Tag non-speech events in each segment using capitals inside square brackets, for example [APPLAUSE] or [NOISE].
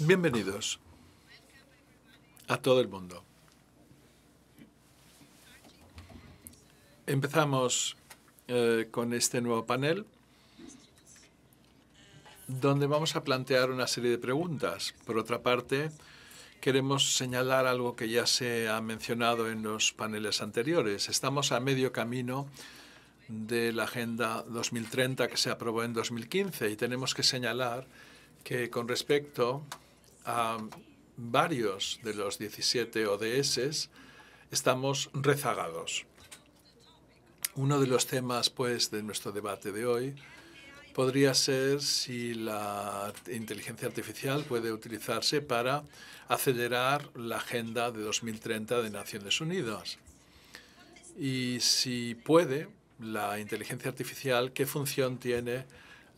Bienvenidos a todo el mundo. Empezamos eh, con este nuevo panel donde vamos a plantear una serie de preguntas. Por otra parte, queremos señalar algo que ya se ha mencionado en los paneles anteriores. Estamos a medio camino de la Agenda 2030 que se aprobó en 2015 y tenemos que señalar que con respecto a varios de los 17 ODS, estamos rezagados. Uno de los temas pues, de nuestro debate de hoy podría ser si la inteligencia artificial puede utilizarse para acelerar la agenda de 2030 de Naciones Unidas. Y si puede, la inteligencia artificial, ¿qué función tiene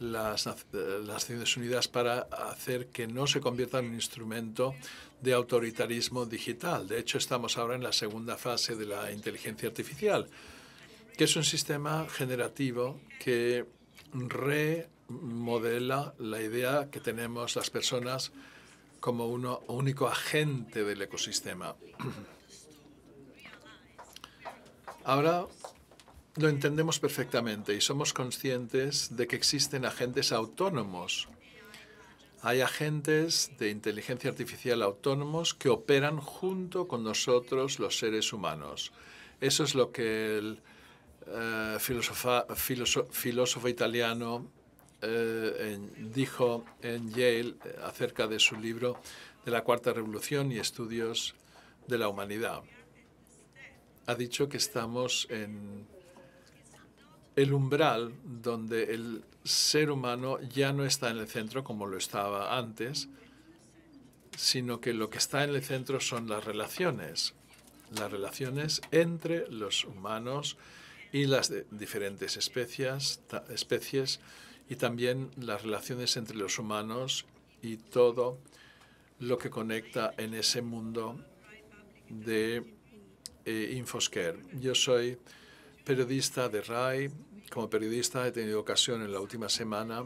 las, eh, las Naciones Unidas para hacer que no se convierta en un instrumento de autoritarismo digital. De hecho, estamos ahora en la segunda fase de la inteligencia artificial, que es un sistema generativo que remodela la idea que tenemos las personas como uno, único agente del ecosistema. [CLEARS THROAT] Ahora lo entendemos perfectamente y somos conscientes de que existen agentes autónomos. Hay agentes de inteligencia artificial autónomos que operan junto con nosotros los seres humanos. Eso es lo que el eh, filósofo italiano eh, dijo en Yale eh, acerca de su libro de la Cuarta Revolución y Estudios de la Humanidad. Ha dicho que estamos en el umbral donde el ser humano ya no está en el centro como lo estaba antes, sino que lo que está en el centro son las relaciones, las relaciones entre los humanos y las de diferentes especies, especies y también las relaciones entre los humanos y todo lo que conecta en ese mundo de eh, Infoscare. Yo soy periodista de RAI, como periodista he tenido ocasión en la última semana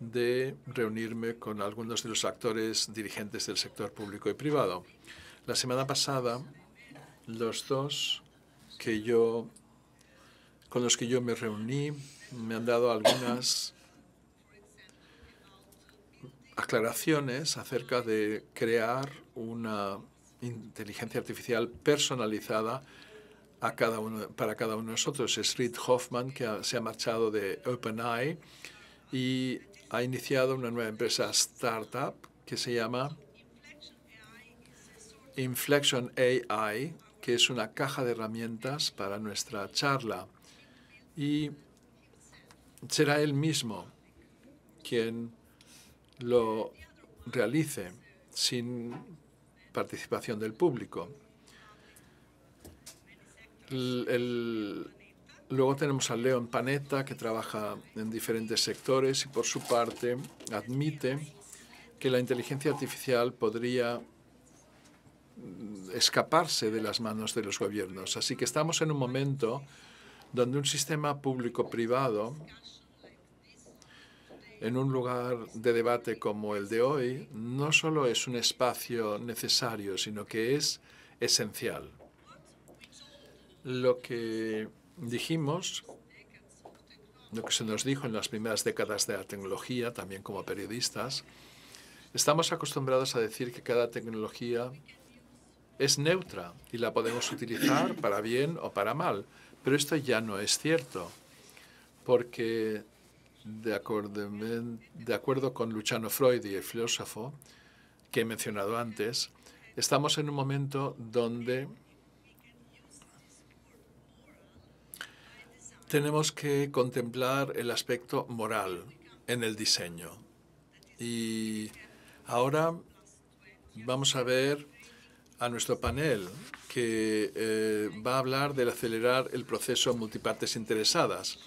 de reunirme con algunos de los actores dirigentes del sector público y privado. La semana pasada, los dos que yo, con los que yo me reuní me han dado algunas aclaraciones acerca de crear una inteligencia artificial personalizada a cada uno, para cada uno de nosotros. Es Reid Hoffman, que se ha marchado de OpenAI y ha iniciado una nueva empresa startup que se llama Inflection AI, que es una caja de herramientas para nuestra charla. Y será él mismo quien lo realice sin participación del público luego tenemos a Leon Panetta, que trabaja en diferentes sectores y por su parte admite que la inteligencia artificial podría escaparse de las manos de los gobiernos. Así que estamos en un momento donde un sistema público-privado en un lugar de debate como el de hoy no solo es un espacio necesario, sino que es esencial lo que dijimos, lo que se nos dijo en las primeras décadas de la tecnología, también como periodistas, estamos acostumbrados a decir que cada tecnología es neutra y la podemos utilizar para bien o para mal. Pero esto ya no es cierto, porque de acuerdo, con Luciano Freud y el filósofo que he mencionado antes, estamos en un momento donde tenemos que contemplar el aspecto moral en el diseño. Y ahora vamos a ver a nuestro panel que eh, va a hablar del acelerar el proceso multipartes interesadas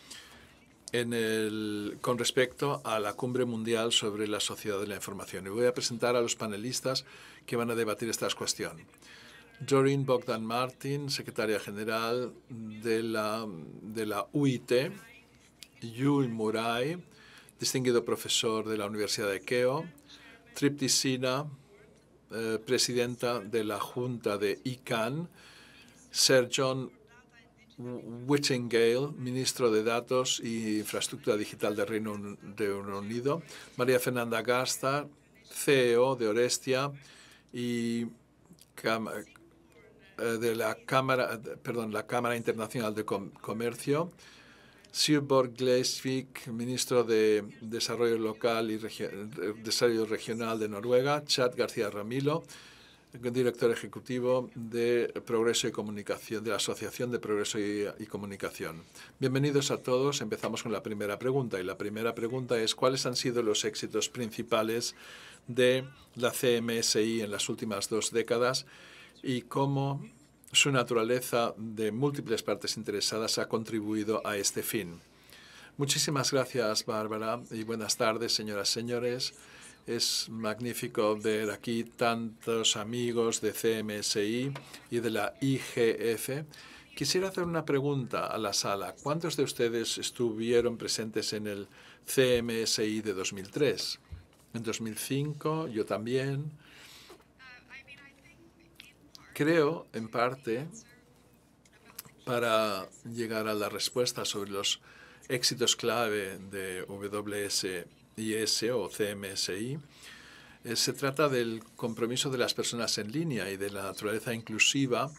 con respecto a la cumbre mundial sobre la sociedad de la información. Y voy a presentar a los panelistas que van a debatir estas cuestiones. Jorin Bogdan Martin, secretaria general de la, de la UIT, Yul Murai, distinguido profesor de la Universidad de Keo, Tripti Sina, eh, presidenta de la Junta de ICANN, Sir John Whittingale, ministro de Datos y Infraestructura Digital del Reino, Unido, María Fernanda Gasta, CEO de Orestia y eh, de la Cámara, perdón, la Cámara Internacional de Comercio, Sirborg Gleisvik, ministro de Desarrollo Local y Desarrollo Regional de Noruega, Chad García Ramilo, director ejecutivo de Progreso y Comunicación, de la Asociación de Progreso y, y, Comunicación. Bienvenidos a todos. Empezamos con la primera pregunta. Y la primera pregunta es, ¿cuáles han sido los éxitos principales de la CMSI en las últimas dos décadas? y cómo su naturaleza de múltiples partes interesadas ha contribuido a este fin. Muchísimas gracias, Bárbara, y buenas tardes, señoras y señores. Es magnífico ver aquí tantos amigos de CMSI y de la IGF. Quisiera hacer una pregunta a la sala. ¿Cuántos de ustedes estuvieron presentes en el CMSI de 2003? En 2005 yo también creo, en parte, para llegar a la respuesta sobre los éxitos clave de WSIS o CMSI, eh, se trata del compromiso de las personas en línea y de la naturaleza inclusiva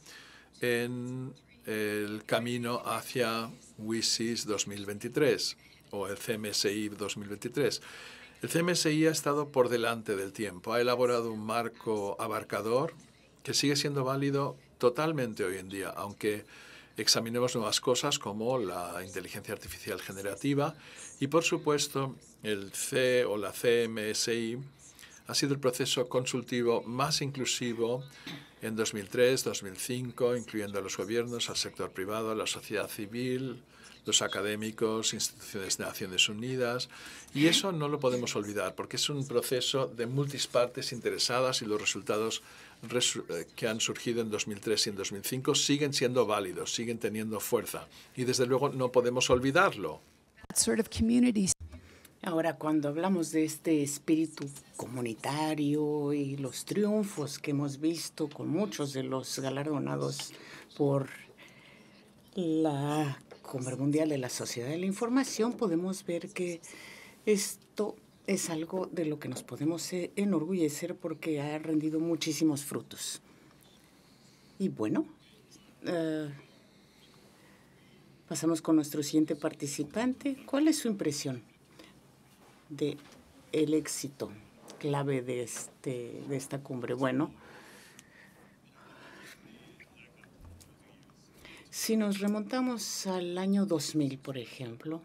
en el camino hacia WISIS 2023 o el CMSI 2023. El CMSI ha estado por delante del tiempo, ha elaborado un marco abarcador que sigue siendo válido totalmente hoy en día, aunque examinemos nuevas cosas como la inteligencia artificial generativa y, por supuesto, el C o la CMSI ha sido el proceso consultivo más inclusivo en 2003, 2005, incluyendo a los gobiernos, al sector privado, a la sociedad civil, los académicos, instituciones de Naciones Unidas. Y eso no lo podemos olvidar, porque es un proceso de multispartes interesadas y los resultados eh, que han surgido en 2003 y en 2005 siguen siendo válidos, siguen teniendo fuerza. Y desde luego no podemos olvidarlo. Ahora, cuando hablamos de este espíritu comunitario y los triunfos que hemos visto con muchos de los galardonados por la Cumbre Mundial de la Sociedad de la Información, podemos ver que esto es algo de lo que nos podemos eh, enorgullecer porque ha rendido muchísimos frutos. Y bueno, eh, pasamos con nuestro siguiente participante. ¿Cuál es su impresión de el éxito clave de, este, de esta cumbre? Bueno, si nos remontamos al año 2000, por ejemplo,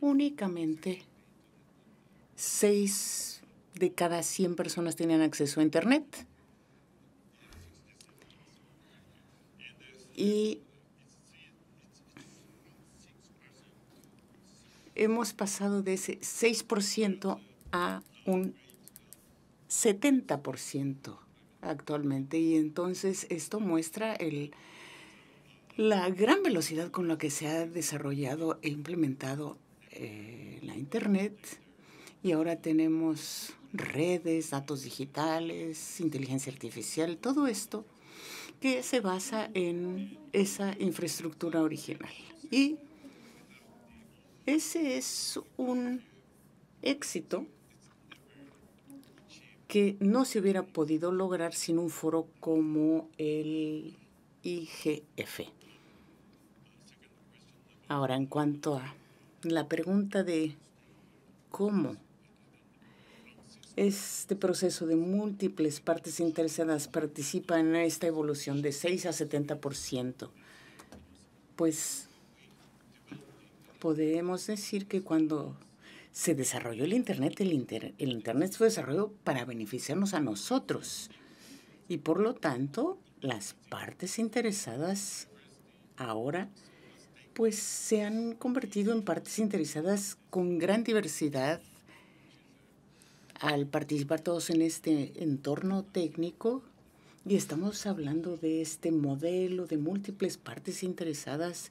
únicamente 6 de cada 100 personas tenían acceso a Internet. Y hemos pasado de ese 6% a un 70% actualmente. Y entonces esto muestra el, la gran velocidad con la que se ha desarrollado e implementado eh, la Internet y ahora tenemos redes, datos digitales, inteligencia artificial, todo esto que se basa en esa infraestructura original. Y ese es un éxito que no se hubiera podido lograr sin un foro como el IGF. Ahora, en cuanto a la pregunta de cómo este proceso de múltiples partes interesadas participa en esta evolución de 6 a 70%. Pues podemos decir que cuando se desarrolló el Internet, el, Internet fue desarrollado para beneficiarnos a nosotros. Y por lo tanto, las partes interesadas ahora pues se han convertido en partes interesadas con gran diversidad al participar todos en este entorno técnico y estamos hablando de este modelo de múltiples partes interesadas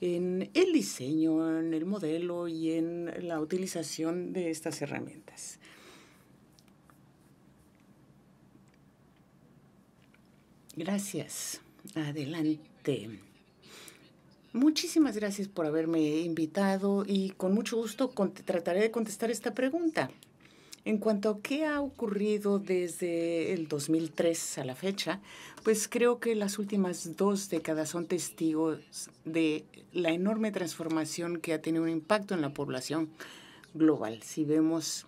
en el diseño, en el modelo y en la utilización de estas herramientas. Gracias. Adelante. Muchísimas gracias por haberme invitado y con mucho gusto trataré de contestar esta pregunta. En cuanto a qué ha ocurrido desde el 2003 a la fecha, pues creo que las últimas dos décadas son testigos de la enorme transformación que ha tenido un impacto en la población global. Si vemos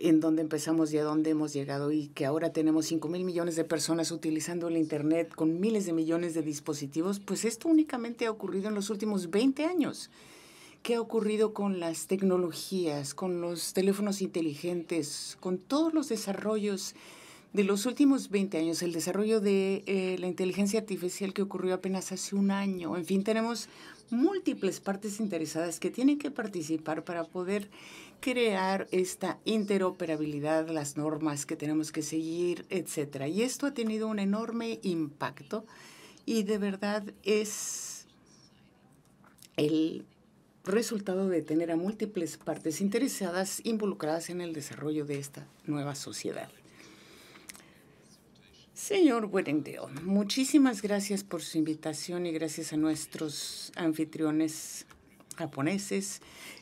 en dónde empezamos y a dónde hemos llegado y que ahora tenemos 5 mil millones de personas utilizando el Internet con miles de millones de dispositivos, pues esto únicamente ha ocurrido en los últimos 20 años qué ha ocurrido con las tecnologías, con los teléfonos inteligentes, con todos los desarrollos de los últimos 20 años, el desarrollo de eh, la inteligencia artificial que ocurrió apenas hace un año. En fin, tenemos múltiples partes interesadas que tienen que participar para poder crear esta interoperabilidad, las normas que tenemos que seguir, etcétera. Y esto ha tenido un enorme impacto y de verdad es el resultado de tener a múltiples partes interesadas involucradas en el desarrollo de esta nueva sociedad. Señor Buenendeo, muchísimas gracias por su invitación y gracias a nuestros anfitriones japoneses.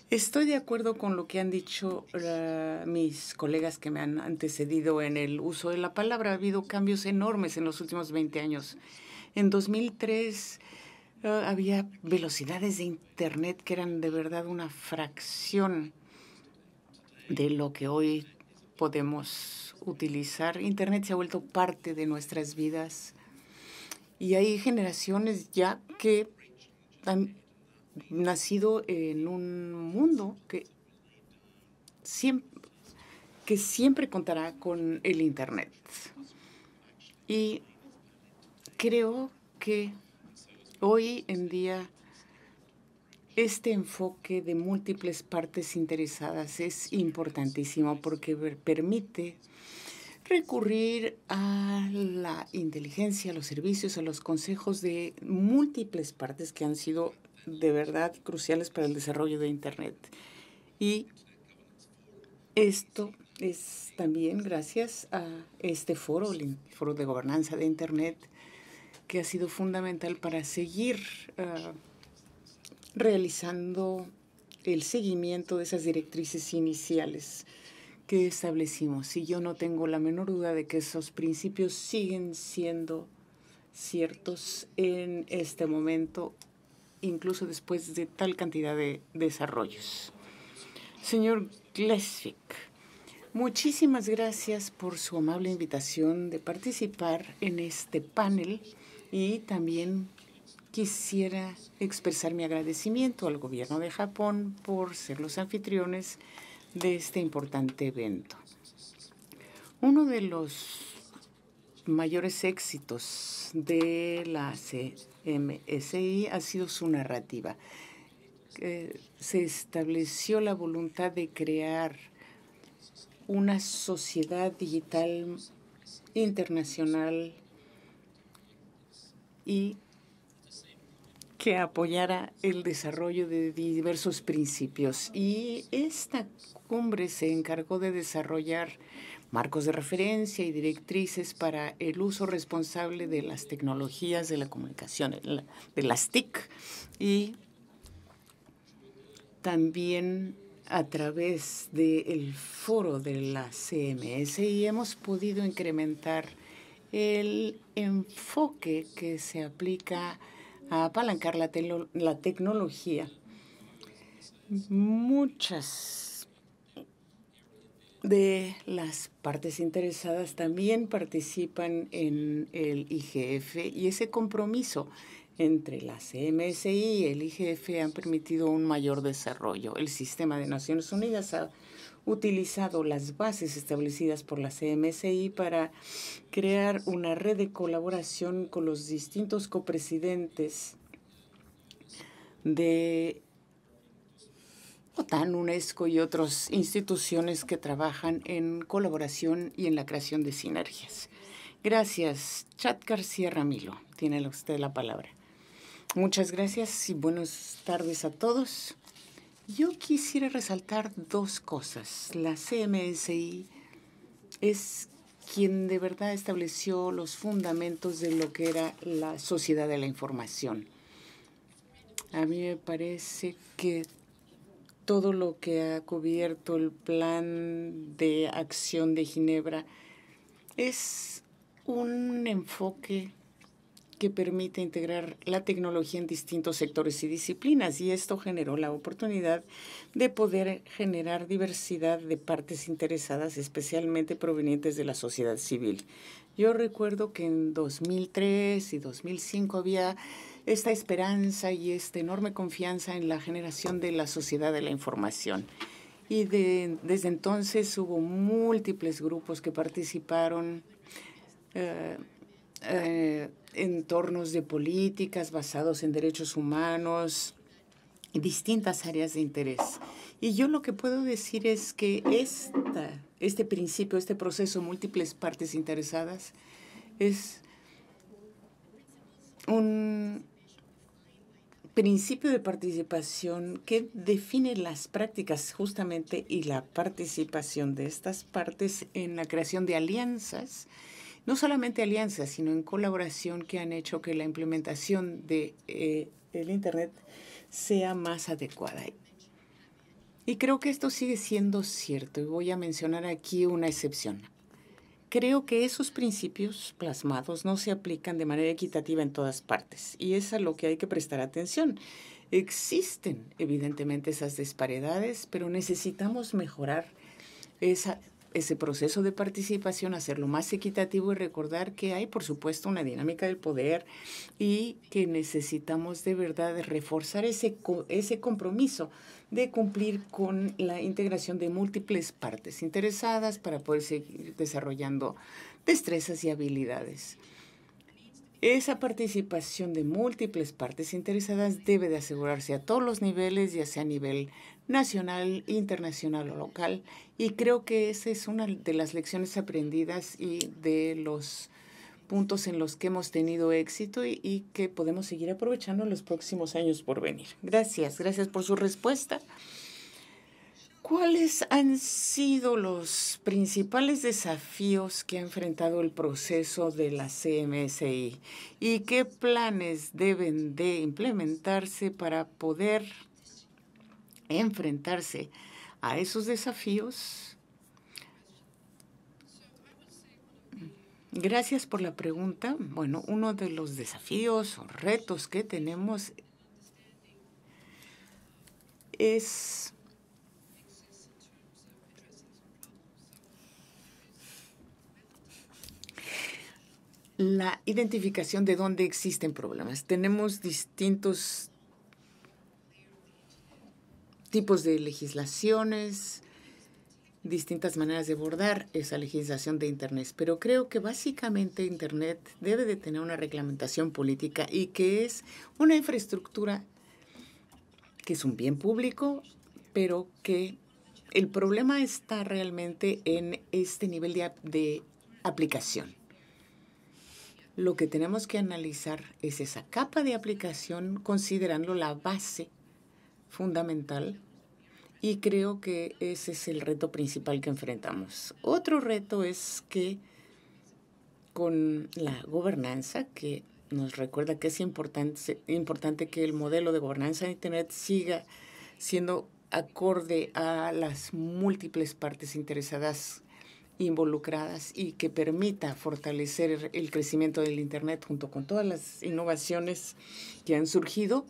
Estoy de acuerdo con lo que han dicho eh, mis colegas que me han antecedido en el uso de la palabra. Ha habido cambios enormes en los últimos 20 años. En 2003 Ah, había velocidades de Internet que eran de verdad una fracción de lo que hoy podemos utilizar. Internet se ha vuelto parte de nuestras vidas y hay generaciones ya que han nacido en un mundo que siempre, que siempre contará con el Internet. Y creo que hoy en día este enfoque de múltiples partes interesadas es importantísimo porque permite recurrir a la inteligencia, a los servicios, a los consejos de múltiples partes que han sido de verdad cruciales para el desarrollo de Internet. Y esto es también gracias a este foro, el Foro de Gobernanza de Internet, que ha sido fundamental para seguir eh, realizando el seguimiento de esas directrices iniciales que establecimos. Y yo no tengo la menor duda de que esos principios siguen siendo ciertos en este momento, incluso después de tal cantidad de desarrollos. Señor Gleswick, muchísimas gracias por su amable invitación de participar en este panel y también quisiera expresar mi agradecimiento al gobierno de Japón por ser los anfitriones de este importante evento. Uno de los mayores éxitos de la CMSI ha sido su narrativa. Eh, se estableció la voluntad de crear una sociedad digital internacional y que apoyara el desarrollo de diversos principios. Y esta cumbre se encargó de desarrollar marcos de referencia y directrices para el uso responsable de las tecnologías de la comunicación, de las TIC, y también a través del foro de la CMS y hemos podido incrementar el enfoque que se aplica a apalancar la, tecnología. Muchas de las partes interesadas también participan en el IGF y ese compromiso entre la CMSI y el IGF han permitido un mayor desarrollo. El sistema de Naciones Unidas ha utilizado las bases establecidas por la CMSI para crear una red de colaboración con los distintos copresidentes de OTAN, UNESCO y otras instituciones que trabajan en colaboración y en la creación de sinergias. Gracias. Chat García Ramilo, tiene usted la palabra. Muchas gracias y buenas tardes a todos. Yo quisiera resaltar dos cosas. La CMSI es quien de verdad estableció los fundamentos de lo que era la sociedad de la información. A mí me parece que todo lo que ha cubierto el plan de acción de Ginebra es un enfoque que permite integrar la tecnología en distintos sectores y disciplinas y esto generó la oportunidad de poder generar diversidad de partes interesadas, especialmente provenientes de la sociedad civil. Yo recuerdo que en 2003 y 2005 había esta esperanza y esta enorme confianza en la generación de la sociedad de la información. Y desde entonces hubo múltiples grupos que participaron. Eh, eh, entornos de políticas basados en derechos humanos, distintas áreas de interés. Y yo lo que puedo decir es que esta, este principio, este proceso, múltiples partes interesadas, es un principio de participación que define las prácticas justamente y la participación de estas partes en la creación de alianzas no solamente alianzas, sino en colaboración que han hecho que la implementación de, eh, del Internet sea más adecuada. Y creo que esto sigue siendo cierto y voy a mencionar aquí una excepción. Creo que esos principios plasmados no se aplican de manera equitativa en todas partes y es a lo que hay que prestar atención. Existen evidentemente esas disparidades, pero necesitamos mejorar esa ese proceso de participación, hacerlo más equitativo y recordar que hay, por supuesto, una dinámica del poder y que necesitamos de verdad reforzar ese, ese compromiso de cumplir con la integración de múltiples partes interesadas para poder seguir desarrollando destrezas y habilidades. Esa participación de múltiples partes interesadas debe de asegurarse a todos los niveles, ya sea a nivel nacional, internacional o local. Y creo que esa es una de las lecciones aprendidas y de los puntos en los que hemos tenido éxito y, que podemos seguir aprovechando en los próximos años por venir. Gracias, gracias por su respuesta. ¿Cuáles han sido los principales desafíos que ha enfrentado el proceso de la CMSI y qué planes deben de implementarse para poder enfrentarse a esos desafíos. Gracias por la pregunta. Bueno, uno de los desafíos o retos que tenemos es la identificación de dónde existen problemas. Tenemos distintos tipos de legislaciones, distintas maneras de abordar esa legislación de Internet. Pero creo que básicamente Internet debe de tener una reglamentación política y que es una infraestructura que es un bien público, pero que el problema está realmente en este nivel de, de aplicación. Lo que tenemos que analizar es esa capa de aplicación considerando la base fundamental y creo que ese es el reto principal que enfrentamos. Otro reto es que con la gobernanza, que nos recuerda que es importante, importante que el modelo de gobernanza de Internet siga siendo acorde a las múltiples partes interesadas involucradas y que permita fortalecer el crecimiento del Internet junto con todas las innovaciones que han surgido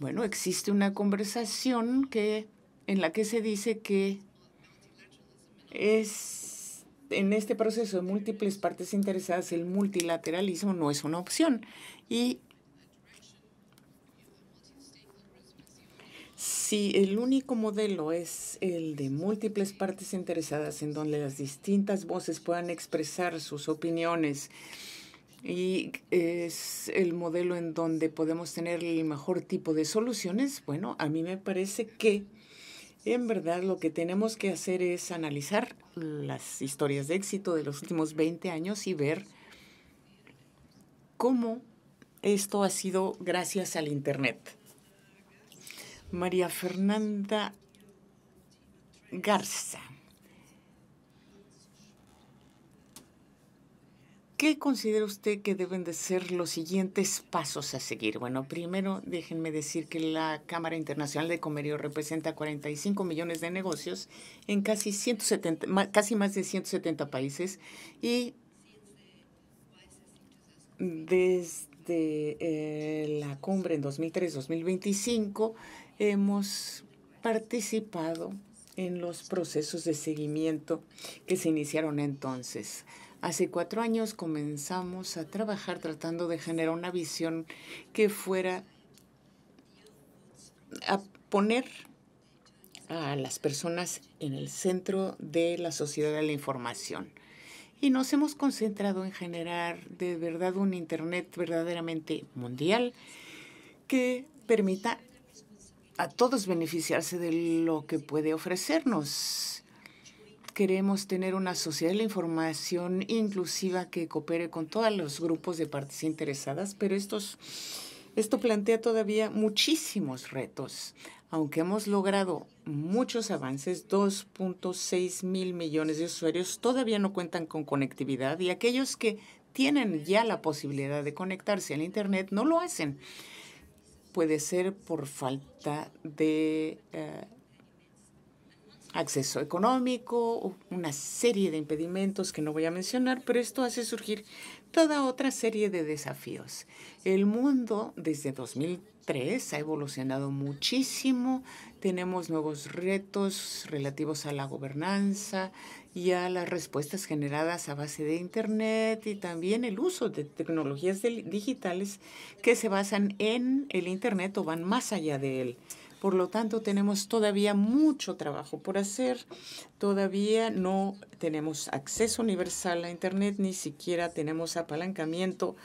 bueno, existe una conversación que, en la que se dice que es en este proceso de múltiples partes interesadas el multilateralismo no es una opción y Si el único modelo es el de múltiples partes interesadas en donde las distintas voces puedan expresar sus opiniones y es el modelo en donde podemos tener el mejor tipo de soluciones. Bueno, a mí me parece que en verdad lo que tenemos que hacer es analizar las historias de éxito de los últimos 20 años y ver cómo esto ha sido gracias al Internet. María Fernanda Garza. ¿Qué considera usted que deben de ser los siguientes pasos a seguir? Bueno, primero déjenme decir que la Cámara Internacional de Comercio representa 45 millones de negocios en casi, 170, casi más de 170 países y desde eh, la cumbre en 2003-2025 hemos participado en los procesos de seguimiento que se iniciaron entonces. Hace cuatro años comenzamos a trabajar tratando de generar una visión que fuera a poner a las personas en el centro de la sociedad de la información. Y nos hemos concentrado en generar de verdad un Internet verdaderamente mundial que permita a todos beneficiarse de lo que puede ofrecernos queremos tener una sociedad de la información inclusiva que coopere con todos los grupos de partes interesadas, pero esto plantea todavía muchísimos retos. Aunque hemos logrado muchos avances, 2.6 mil millones de usuarios todavía no cuentan con conectividad y aquellos que tienen ya la posibilidad de conectarse al Internet no lo hacen. Puede ser por falta de... Eh, acceso económico, una serie de impedimentos que no voy a mencionar, pero esto hace surgir toda otra serie de desafíos. El mundo desde 2003 ha evolucionado muchísimo, tenemos nuevos retos relativos a la gobernanza y a las respuestas generadas a base de Internet y también el uso de tecnologías digitales que se basan en el Internet o van más allá de él. Por lo tanto, tenemos todavía mucho trabajo por hacer. Todavía no tenemos acceso universal a Internet, ni siquiera tenemos apalancamiento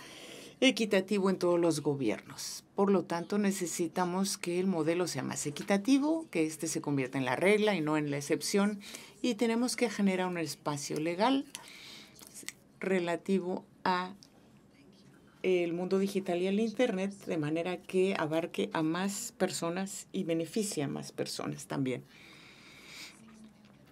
equitativo en todos los gobiernos. Por lo tanto, necesitamos que el modelo sea más equitativo, que éste se convierta en la regla y no en la excepción, y tenemos que generar un espacio legal relativo a el mundo digital y el Internet de manera que abarque a más personas y beneficie a más personas también.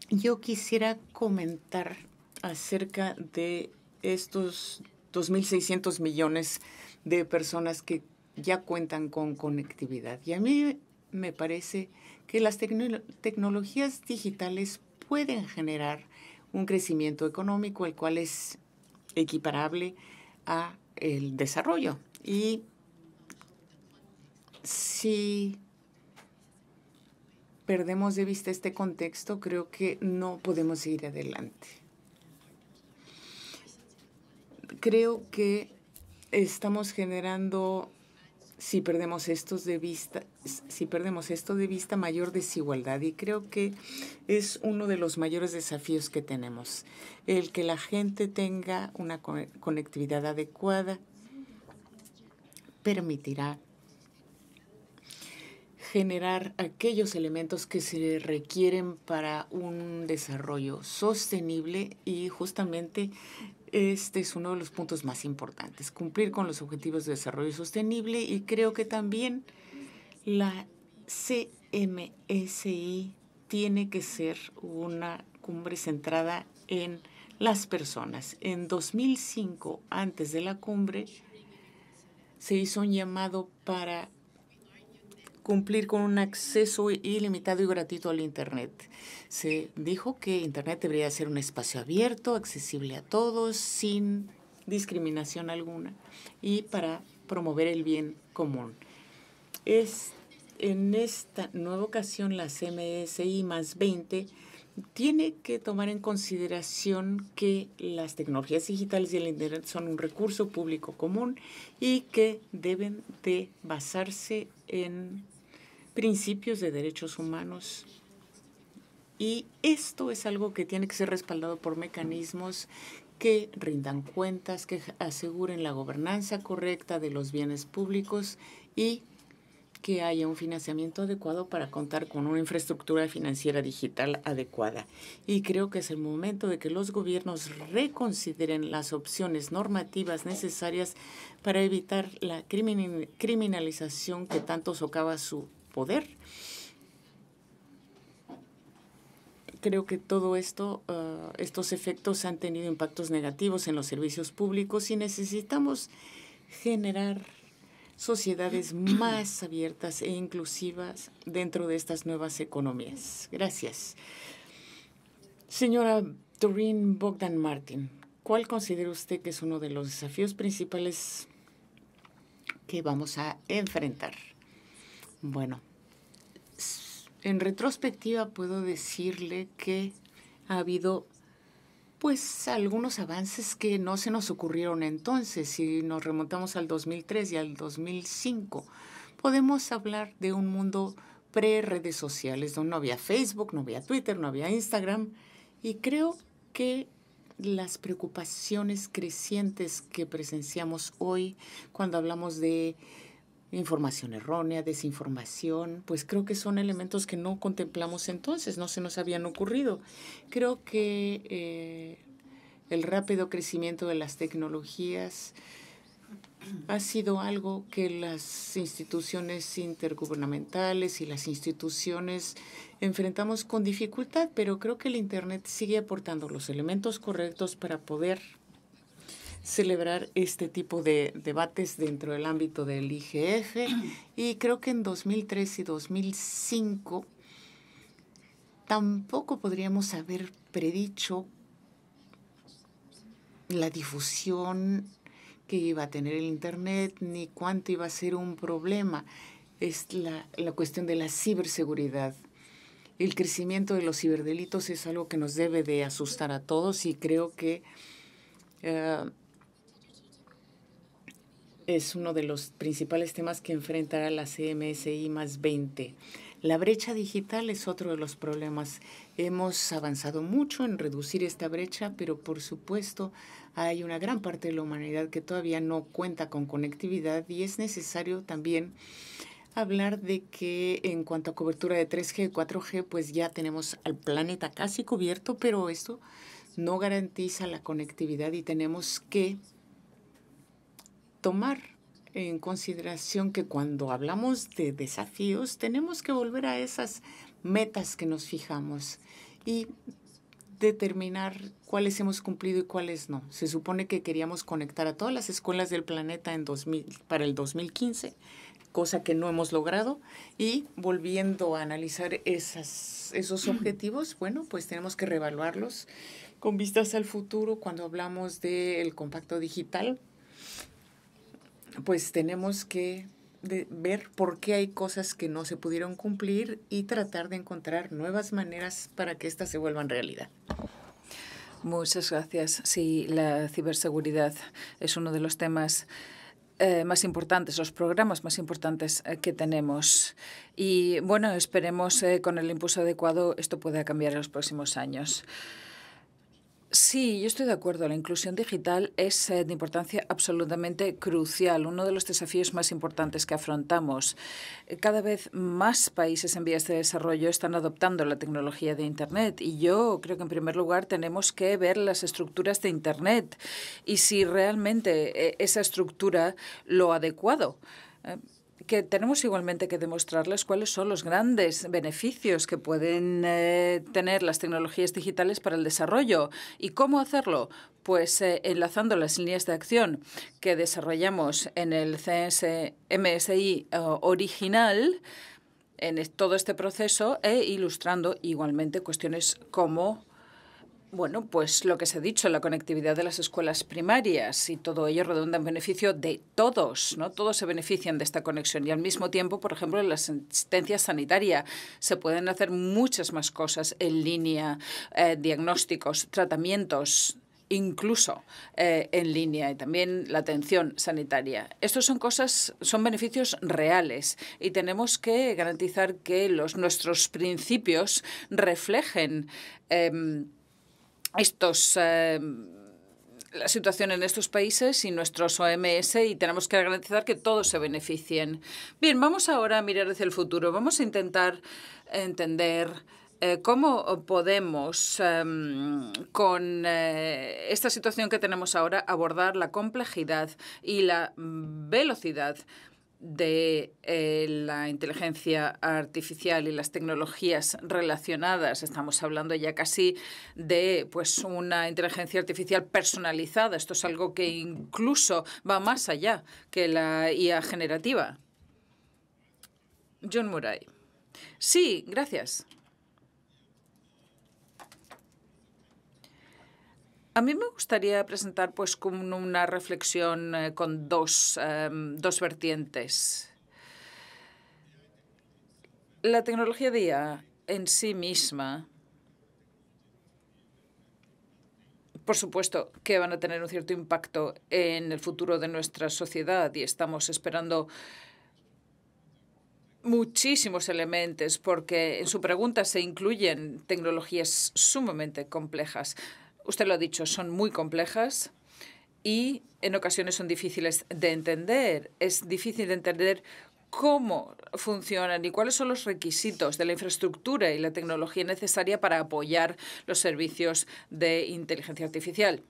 Yo quisiera comentar acerca de estos 2.600 millones de personas que ya cuentan con conectividad. Y a mí me parece que las tecnologías digitales pueden generar un crecimiento económico, el cual es equiparable a el desarrollo. Y si perdemos de vista este contexto, creo que no podemos seguir adelante. Creo que estamos generando si perdemos de vista, si perdemos esto de vista, mayor desigualdad. Y creo que es uno de los mayores desafíos que tenemos, el que la gente tenga una conectividad adecuada permitirá generar aquellos elementos que se requieren para un desarrollo sostenible y justamente este es uno de los puntos más importantes, cumplir con los objetivos de desarrollo sostenible y creo que también la CMSI tiene que ser una cumbre centrada en las personas. En 2005, antes de la cumbre, se hizo un llamado para cumplir con un acceso ilimitado y gratuito al Internet. Se dijo que Internet debería ser un espacio abierto, accesible a todos, sin discriminación alguna, y para promover el bien común. Es, en esta nueva ocasión, la CMSI más 20 tiene que tomar en consideración que las tecnologías digitales y el Internet son un recurso público común y que deben de basarse en principios de derechos humanos. Y esto es algo que tiene que ser respaldado por mecanismos que rindan cuentas, que aseguren la gobernanza correcta de los bienes públicos y que haya un financiamiento adecuado para contar con una infraestructura financiera digital adecuada. Y creo que es el momento de que los gobiernos reconsideren las opciones normativas necesarias para evitar la criminalización que tanto socava su poder. Creo que todo esto, ah, estos efectos han tenido impactos negativos en los servicios públicos y necesitamos generar sociedades [CLEARS THROAT] más abiertas e inclusivas dentro de estas nuevas economías. Gracias. Señora Doreen Bogdan Martin, ¿cuál considera usted que es uno de los desafíos principales que vamos a enfrentar? Bueno, en retrospectiva puedo decirle que ha habido pues algunos avances que no se nos ocurrieron entonces. Si nos remontamos al 2003 y al 2005, podemos hablar de un mundo pre-redes sociales, donde no había Facebook, no había Twitter, no había Instagram. Y creo que las preocupaciones crecientes que presenciamos hoy cuando hablamos de información errónea, desinformación, pues creo que son elementos que no contemplamos entonces, no se nos habían ocurrido. Creo que eh, el rápido crecimiento de las tecnologías ha sido algo que las instituciones intergubernamentales y las instituciones enfrentamos con dificultad, pero creo que el Internet sigue aportando los elementos correctos para poder celebrar este tipo de debates dentro del ámbito del IGF [CLEARS THROAT] y creo que en 2003 y 2005 tampoco podríamos haber predicho la difusión que iba a tener el Internet ni cuánto iba a ser un problema. Es la, cuestión de la ciberseguridad. El crecimiento de los ciberdelitos es algo que nos debe de asustar a todos y creo que eh, es uno de los principales temas que enfrentará la CMSI más 20. La brecha digital es otro de los problemas. Hemos avanzado mucho en reducir esta brecha, pero por supuesto hay una gran parte de la humanidad que todavía no cuenta con conectividad y es necesario también hablar de que en cuanto a cobertura de 3G, 4G, pues ya tenemos al planeta casi cubierto, pero esto no garantiza la conectividad y tenemos que tomar en consideración que cuando hablamos de desafíos tenemos que volver a esas metas que nos fijamos y determinar cuáles hemos cumplido y cuáles no. Se supone que queríamos conectar a todas las escuelas del planeta en 2000, para el 2015, cosa que no hemos logrado. Y volviendo a analizar esos objetivos, bueno, pues tenemos que reevaluarlos con vistas al futuro cuando hablamos del compacto digital pues tenemos que ver por qué hay cosas que no se pudieron cumplir y tratar de encontrar nuevas maneras para que éstas se vuelvan realidad. Muchas gracias. Sí, la ciberseguridad es uno de los temas eh, más importantes, los programas más importantes eh, que tenemos. Y bueno, esperemos eh, con el impulso adecuado esto pueda cambiar en los próximos años. Sí, yo estoy de acuerdo. La inclusión digital es eh, de importancia absolutamente crucial, uno de los desafíos más importantes que afrontamos. Eh, cada vez más países en vías de desarrollo están adoptando la tecnología de Internet y yo creo que en primer lugar tenemos que ver las estructuras de Internet y si realmente eh, esa estructura lo adecuado que tenemos igualmente que demostrarles cuáles son los grandes beneficios que pueden eh, tener las tecnologías digitales para el desarrollo. ¿Y cómo hacerlo? Pues eh, enlazando las líneas de acción que desarrollamos en el CS MSI eh, original en todo este proceso e ilustrando igualmente cuestiones como bueno, pues lo que se ha dicho, la conectividad de las escuelas primarias y todo ello redunda en beneficio de todos, ¿no? Todos se benefician de esta conexión y al mismo tiempo, por ejemplo, en la asistencia sanitaria se pueden hacer muchas más cosas en línea, eh, diagnósticos, tratamientos, incluso eh, en línea y también la atención sanitaria. Estos son cosas, son beneficios reales y tenemos que garantizar que los, nuestros principios reflejen em, estos... Em, la situación en estos países y nuestros OMS y tenemos que garantizar que todos se beneficien. Bien, vamos ahora a mirar hacia el futuro. Vamos a intentar entender eh, cómo podemos, em, con eh, esta situación que tenemos ahora, abordar la complejidad y la mm, velocidad de eh, la inteligencia artificial y las tecnologías relacionadas. Estamos hablando ya casi de pues, una inteligencia artificial personalizada. Esto es algo que incluso va más allá que la IA generativa. John Murray. Sí, gracias. A mí me gustaría presentar pues como una reflexión eh, con dos, em, dos, vertientes. La tecnología día en sí misma, por supuesto que van a tener un cierto impacto en el futuro de nuestra sociedad y estamos esperando muchísimos elementos porque en su pregunta se incluyen tecnologías sumamente complejas. Usted lo ha dicho, son muy complejas y en ocasiones son difíciles de entender. Es difícil de entender cómo funcionan y cuáles son los requisitos de la infraestructura y la tecnología necesaria para apoyar los servicios de inteligencia artificial.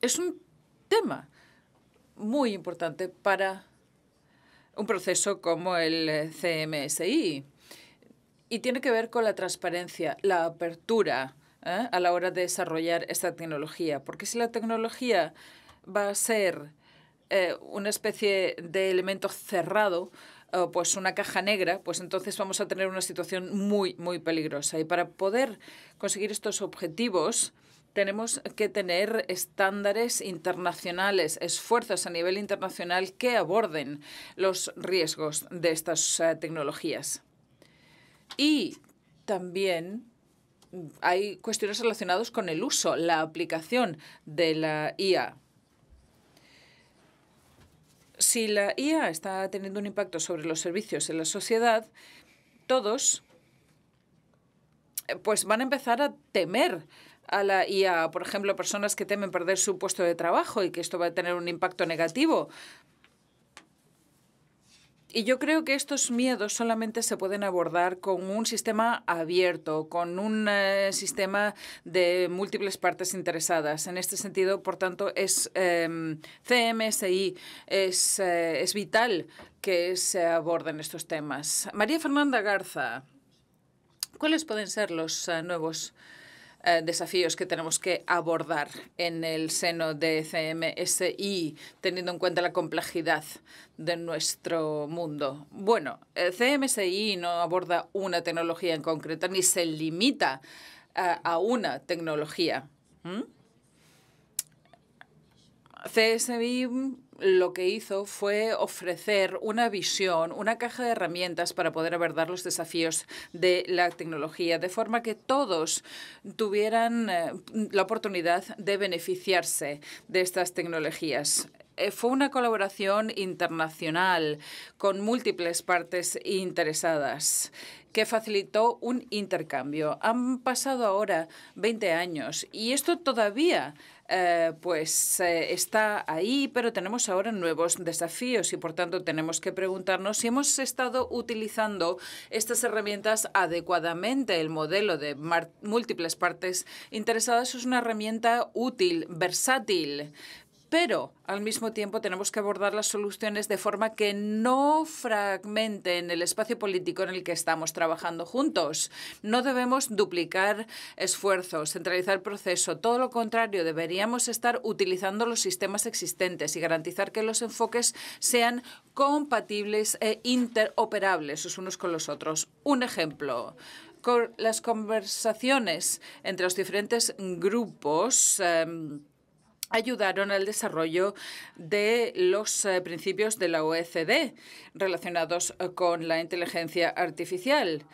Es un tema muy importante para un proceso como el CMSI y tiene que ver con la transparencia, la apertura, ¿eh? a la hora de desarrollar esta tecnología. Porque si la tecnología va a ser eh, una especie de elemento cerrado, o pues una caja negra, pues entonces vamos a tener una situación muy, muy peligrosa. Y para poder conseguir estos objetivos, tenemos que tener estándares internacionales, esfuerzos a nivel internacional que aborden los riesgos de estas eh, tecnologías. Y también hay cuestiones relacionadas con el uso, la aplicación de la IA. Si la IA está teniendo un impacto sobre los servicios en la sociedad, todos eh, pues van a empezar a temer a la IA, por ejemplo, personas que temen perder su puesto de trabajo y que esto va a tener un impacto negativo y yo creo que estos miedos solamente se pueden abordar con un sistema abierto, con un eh, sistema de múltiples partes interesadas. En este sentido, por tanto, es em, CMSI, es, eh, es vital que se aborden estos temas. María Fernanda Garza, ¿cuáles pueden ser los eh, nuevos eh, desafíos que tenemos que abordar en el seno de CMSI, teniendo en cuenta la complejidad de nuestro mundo. Bueno, eh, CMSI no aborda una tecnología en concreto, ni se limita eh, a, una tecnología lo que hizo fue ofrecer una visión, una caja de herramientas para poder abordar los desafíos de la tecnología, de forma que todos tuvieran eh, la oportunidad de beneficiarse de estas tecnologías eh, fue una colaboración internacional con múltiples partes interesadas que facilitó un intercambio. Han pasado ahora 20 años y esto todavía eh, pues eh, está ahí, pero tenemos ahora nuevos desafíos y por tanto tenemos que preguntarnos si hemos estado utilizando estas herramientas adecuadamente. El modelo de múltiples partes interesadas es una herramienta útil, versátil, pero al mismo tiempo tenemos que abordar las soluciones de forma que no fragmenten el espacio político en el que estamos trabajando juntos. No debemos duplicar esfuerzos, centralizar el proceso. Todo lo contrario, deberíamos estar utilizando los sistemas existentes y garantizar que los enfoques sean compatibles e interoperables los unos con los otros. Un ejemplo las conversaciones entre los diferentes grupos em, ayudaron al desarrollo de los eh, principios de la OECD relacionados eh, con la inteligencia artificial.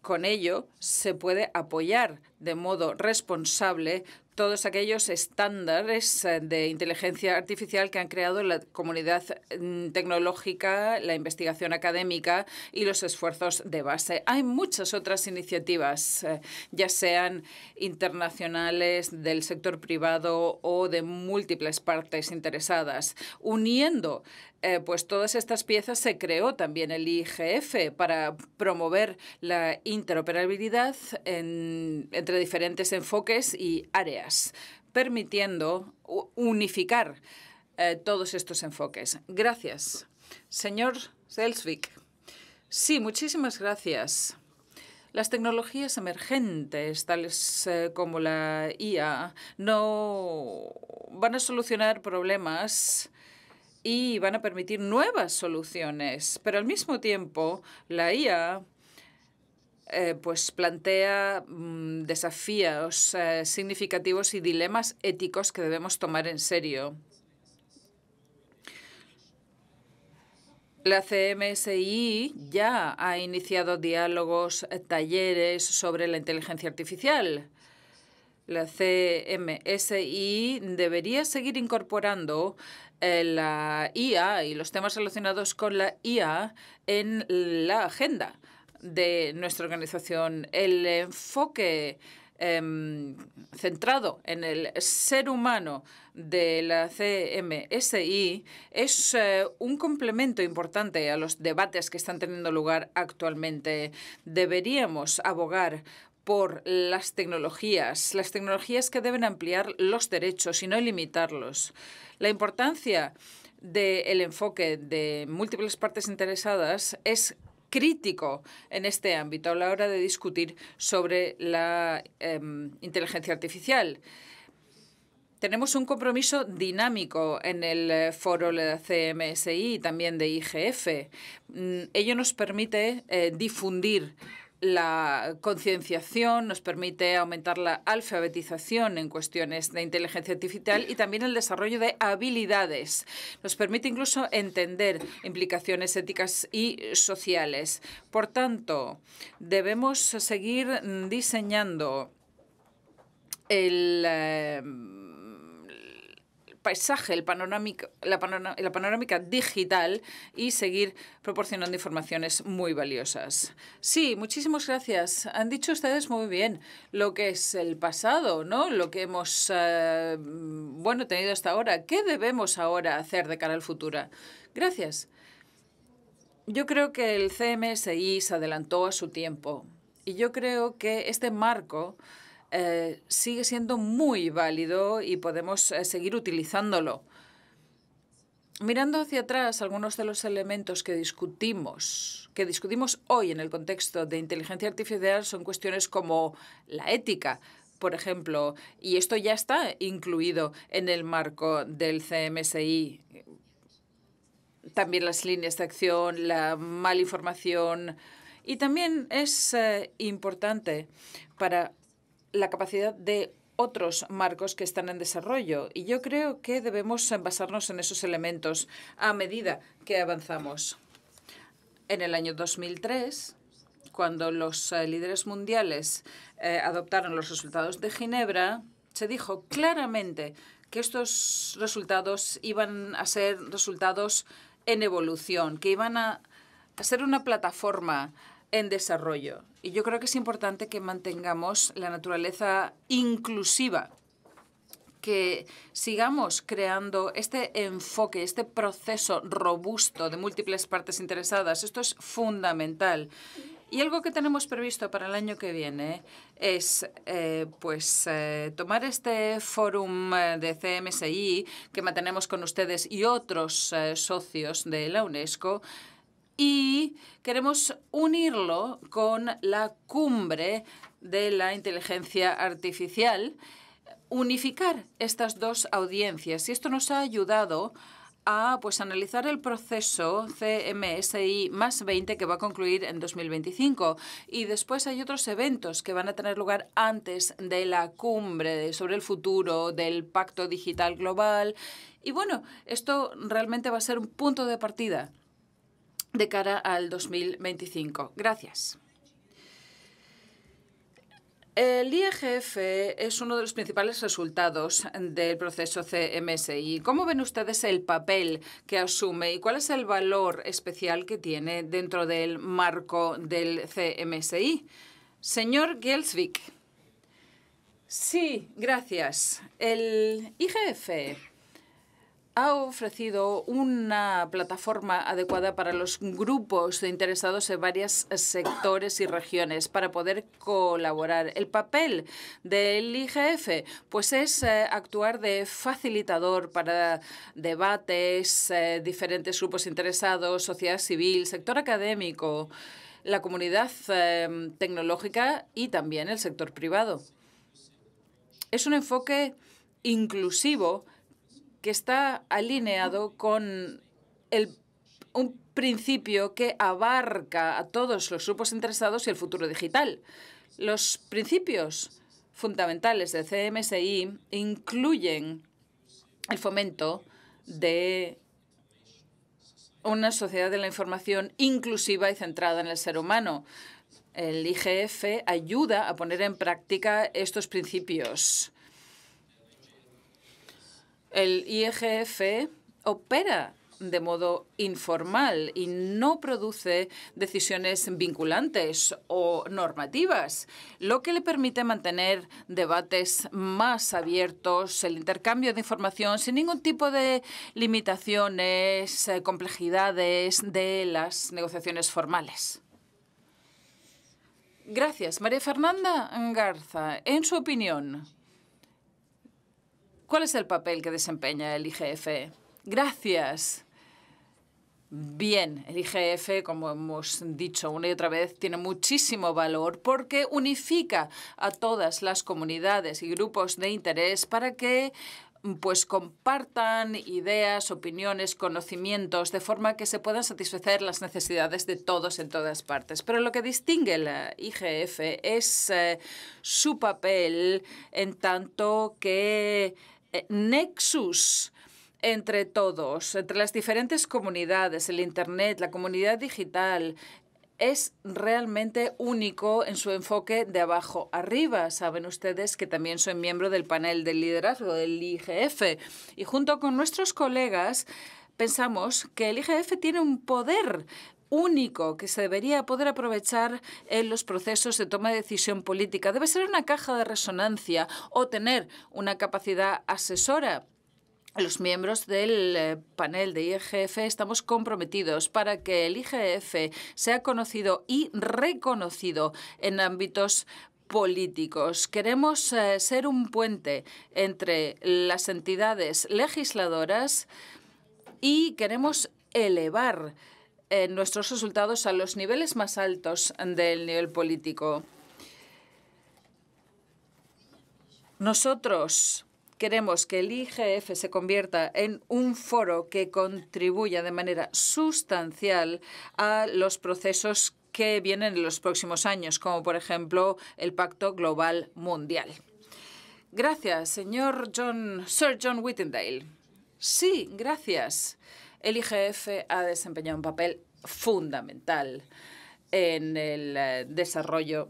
Con ello, se puede apoyar de modo responsable todos aquellos estándares eh, de inteligencia artificial que han creado la comunidad mm, tecnológica, la investigación académica y los esfuerzos de base. Hay muchas otras iniciativas, eh, ya sean internacionales, del sector privado o de múltiples partes interesadas, uniendo eh, pues todas estas piezas se creó también el IGF para promover la interoperabilidad entre diferentes enfoques y áreas, permitiendo unificar eh, todos estos enfoques. Gracias. Señor Zelsvik. Sí, muchísimas gracias. Las tecnologías emergentes, tales eh, como la IA, no van a solucionar problemas y van a permitir nuevas soluciones. Pero al mismo tiempo, la IA eh, pues plantea mm, desafíos eh, significativos y dilemas éticos que debemos tomar en serio. La CMSI ya ha iniciado diálogos, eh, talleres sobre la inteligencia artificial. La CMSI debería seguir incorporando eh, la IA y los temas relacionados con la IA en la agenda de nuestra organización. El enfoque em, centrado en el ser humano de la CMSI es eh, un complemento importante a los debates que están teniendo lugar actualmente. Deberíamos abogar por las tecnologías, las tecnologías que deben ampliar los derechos y no limitarlos. La importancia del enfoque de múltiples partes interesadas es crítico en este ámbito a la hora de discutir sobre la em, inteligencia artificial. Tenemos un compromiso dinámico en el foro de CMSI y también de IGF. Mm, ello nos permite eh, difundir la concienciación, nos permite aumentar la alfabetización en cuestiones de inteligencia artificial y también el desarrollo de habilidades. Nos permite incluso entender implicaciones éticas y sociales. Por tanto, debemos seguir diseñando el eh, paisaje, el panorámico, la, panorámica digital y seguir proporcionando informaciones muy valiosas. Sí, muchísimas gracias. Han dicho ustedes muy bien lo que es el pasado, ¿no? Lo que hemos eh, bueno tenido hasta ahora. ¿Qué debemos ahora hacer de cara al futuro? Gracias. Yo creo que el CMSI se adelantó a su tiempo y yo creo que este marco eh, sigue siendo muy válido y podemos eh, seguir utilizándolo. Mirando hacia atrás, algunos de los elementos que discutimos, que discutimos hoy en el contexto de inteligencia artificial son cuestiones como la ética, por ejemplo, y esto ya está incluido en el marco del CMSI. También las líneas de acción, la malinformación, y también es eh, importante para la capacidad de otros marcos que están en desarrollo y yo creo que debemos basarnos en esos elementos a medida que avanzamos. En el año 2003, cuando los eh, líderes mundiales eh, adoptaron los resultados de Ginebra, se dijo claramente que estos resultados iban a ser resultados en evolución, que iban a, a ser una plataforma en desarrollo. Y yo creo que es importante que mantengamos la naturaleza inclusiva que sigamos creando este enfoque, este proceso robusto de múltiples partes interesadas. Esto es fundamental. Y algo que tenemos previsto para el año que viene es eh, pues eh, tomar este fórum eh, de CMSI que mantenemos con ustedes y otros socios de la UNESCO y queremos unirlo con la cumbre de la inteligencia artificial, unificar estas dos audiencias. Y esto nos ha ayudado a pues, analizar el proceso CMSI más 20 que va a concluir en 2025. Y después hay otros eventos que van a tener lugar antes de la cumbre sobre el futuro del Pacto Digital Global. Y bueno, esto realmente va a ser un punto de partida de cara al 2025. Gracias. El IGF es uno de los principales resultados del proceso CMSI. ¿Cómo ven ustedes el papel que asume y cuál es el valor especial que tiene dentro del marco del CMSI? Señor Gelsvik. Sí, gracias. El IGF ha ofrecido una plataforma adecuada para los grupos interesados en varios sectores y regiones para poder colaborar. El papel del IGF pues es eh, actuar de facilitador para debates, eh, diferentes grupos interesados, sociedad civil, sector académico, la comunidad eh, tecnológica y también el sector privado. Es un enfoque inclusivo que está alineado con un principio que abarca a todos los grupos interesados y el futuro digital. Los principios fundamentales del CMSI incluyen el fomento de una sociedad de la información inclusiva y centrada en el ser humano. El IGF ayuda a poner en práctica estos principios el IGF opera de modo informal y no produce decisiones vinculantes o normativas, lo que le permite mantener debates más abiertos, el intercambio de información sin ningún tipo de limitaciones, eh, complejidades de las negociaciones formales. Gracias, María Fernanda Garza. En su opinión, ¿Cuál es el papel que desempeña el IGF? Gracias. Bien, el IGF, como hemos dicho una y otra vez, tiene muchísimo valor porque unifica a todas las comunidades y grupos de interés para que pues compartan ideas, opiniones, conocimientos, de forma que se puedan satisfacer las necesidades de todos en todas partes. Pero lo que distingue la IGF es eh, su papel en tanto que eh, nexus entre todos, entre las diferentes comunidades, el Internet, la comunidad digital, es realmente único en su enfoque de abajo arriba. Saben ustedes que también soy miembro del panel de liderazgo del IGF y junto con nuestros colegas pensamos que el IGF tiene un poder único que se debería poder aprovechar en los procesos de toma de decisión política. Debe ser una caja de resonancia o tener una capacidad asesora. Los miembros del eh, panel de IGF estamos comprometidos para que el IGF sea conocido y reconocido en ámbitos políticos. Queremos eh, ser un puente entre las entidades legisladoras y queremos elevar eh, nuestros resultados a los niveles más altos del nivel político. Nosotros queremos que el IGF se convierta en un foro que contribuya de manera sustancial a los procesos que vienen en los próximos años, como por ejemplo el Pacto Global Mundial. Gracias, señor John, Sir John Whittendale. Sí, gracias el IGF ha desempeñado un papel fundamental en el eh, desarrollo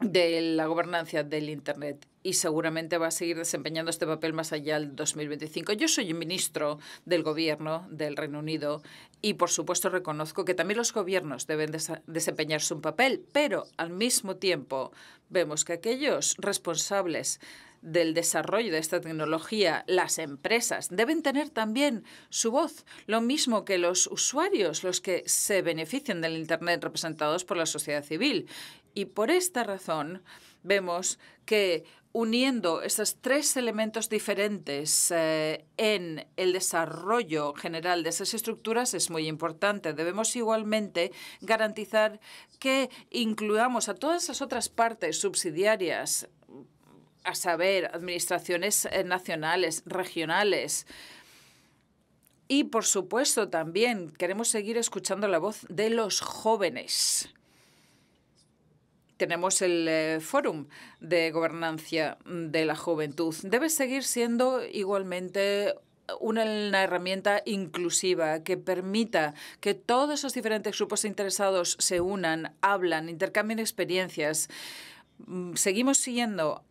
de la gobernanza del Internet y seguramente va a seguir desempeñando este papel más allá del 2025. Yo soy ministro del Gobierno del Reino Unido y, por supuesto, reconozco que también los gobiernos deben desempeñarse un papel, pero al mismo tiempo vemos que aquellos responsables del desarrollo de esta tecnología, las empresas deben tener también su voz, lo mismo que los usuarios, los que se benefician del Internet representados por la sociedad civil. Y por esta razón vemos que uniendo estos tres elementos diferentes eh, en el desarrollo general de esas estructuras es muy importante. Debemos igualmente garantizar que incluamos a todas las otras partes subsidiarias a saber, administraciones eh, nacionales, regionales. Y, por supuesto, también queremos seguir escuchando la voz de los jóvenes. Tenemos el eh, Fórum de Gobernancia de la Juventud. Debe seguir siendo igualmente una, herramienta inclusiva que permita que todos esos diferentes grupos interesados se unan, hablan, intercambien experiencias. Mm, seguimos siguiendo,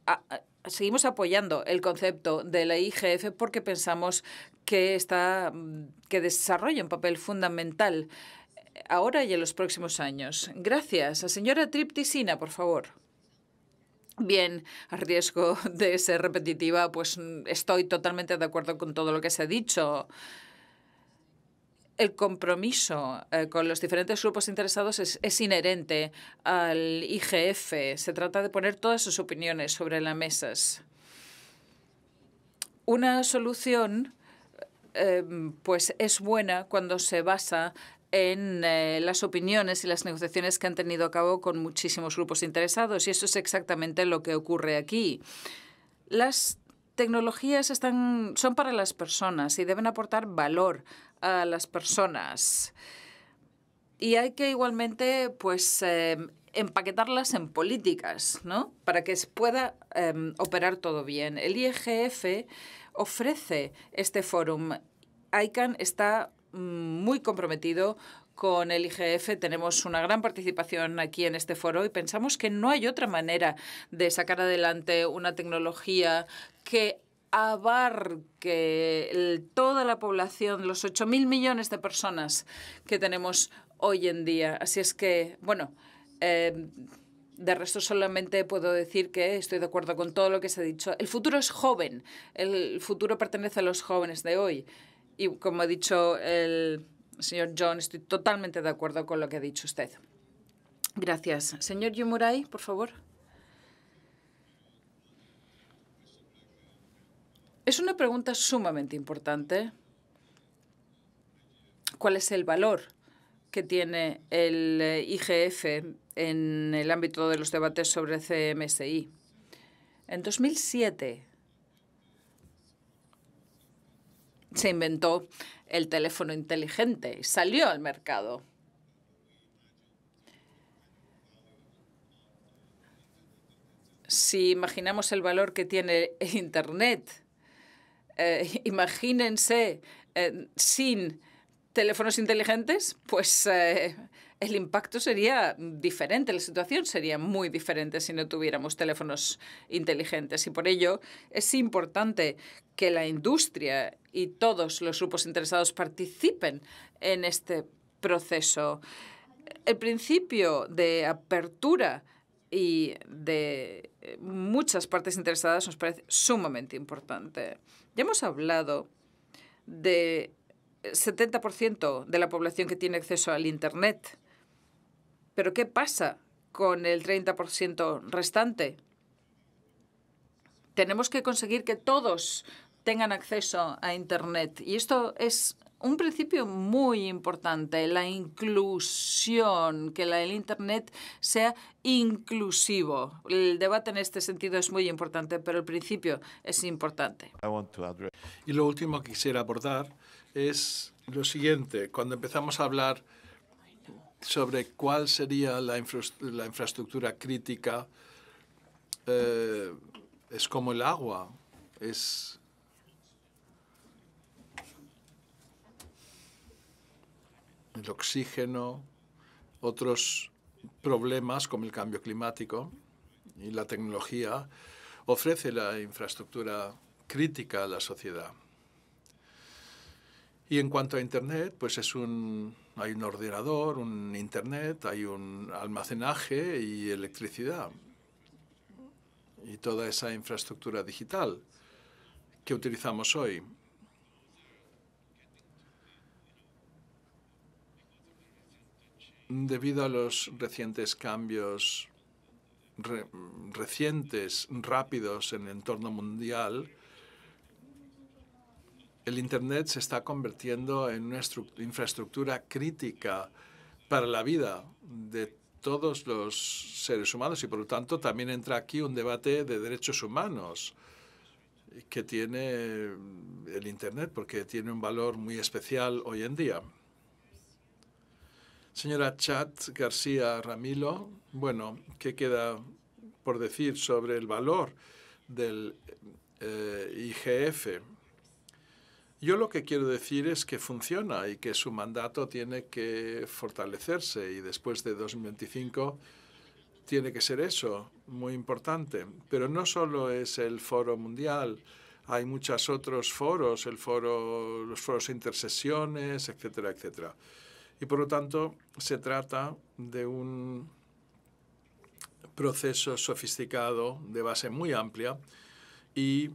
seguimos apoyando el concepto de la IGF porque pensamos que, está, mm, que desarrolla un papel fundamental eh, ahora y en los próximos años. Gracias. A señora Triptisina, por favor. Bien, a riesgo [LAUGHS] de ser repetitiva, pues mm, estoy totalmente de acuerdo con todo lo que se ha dicho el compromiso eh, con los diferentes grupos interesados es, inherente al IGF. Se trata de poner todas sus opiniones sobre las mesas. Una solución em, pues es buena cuando se basa en eh, las opiniones y las negociaciones que han tenido a cabo con muchísimos grupos interesados. Y eso es exactamente lo que ocurre aquí. Las tecnologías están, son para las personas y deben aportar valor a las personas. Y hay que igualmente pues, em, empaquetarlas en políticas, ¿no? Para que pueda em, operar todo bien. El IGF ofrece este fórum. ICANN está mm, muy comprometido con el IGF. Tenemos una gran participación aquí en este foro y pensamos que no hay otra manera de sacar adelante una tecnología que abarque toda la población, los 8.000 millones de personas que tenemos hoy en día. Así es que, bueno, eh, de resto solamente puedo decir que estoy de acuerdo con todo lo que se ha dicho. El futuro es joven, el futuro pertenece a los jóvenes de hoy. Y como ha dicho el señor John, estoy totalmente de acuerdo con lo que ha dicho usted. Gracias. Señor Yumurai, por favor. Es una pregunta sumamente importante. ¿Cuál es el valor que tiene el eh, IGF en el ámbito de los debates sobre CMSI? En 2007 se inventó el teléfono inteligente y salió al mercado. Si imaginamos el valor que tiene Internet eh, [LAUGHS] imagínense eh, sin teléfonos inteligentes, pues eh, el impacto sería diferente, la situación sería muy diferente si no tuviéramos teléfonos inteligentes. Y por ello es importante que la industria y todos los grupos interesados participen en este proceso. El principio de apertura y de muchas partes interesadas nos parece sumamente importante. Ya hemos hablado de 70% de la población que tiene acceso al Internet. Pero ¿qué pasa con el 30% restante? Tenemos que conseguir que todos tengan acceso a Internet. Y esto es un principio muy importante, la inclusión, que la, el Internet sea inclusivo. El debate en este sentido es muy importante, pero el principio es importante. Y lo último que quisiera abordar es lo siguiente. Cuando empezamos a hablar sobre cuál sería la, infraestructura crítica, eh, es como el agua, es el oxígeno, otros problemas como el cambio climático y la tecnología, ofrece la infraestructura crítica a la sociedad. Y en cuanto a Internet, pues es un, hay un ordenador, un Internet, hay un almacenaje y electricidad. Y toda esa infraestructura digital que utilizamos hoy. debido a los recientes cambios recientes, rápidos en el entorno mundial, el Internet se está convirtiendo en una infraestructura crítica para la vida de todos los seres humanos y por lo tanto también entra aquí un debate de derechos humanos que tiene el Internet porque tiene un valor muy especial hoy en día. Señora Chat García Ramilo, bueno, ¿qué queda por decir sobre el valor del eh, IGF? Yo lo que quiero decir es que funciona y que su mandato tiene que fortalecerse y después de 2025 tiene que ser eso, muy importante. Pero no solo es el foro mundial, hay muchos otros foros, el foro, los foros intersesiones, etcétera, etcétera. Y por lo tanto, se trata de un proceso sofisticado de base muy amplia y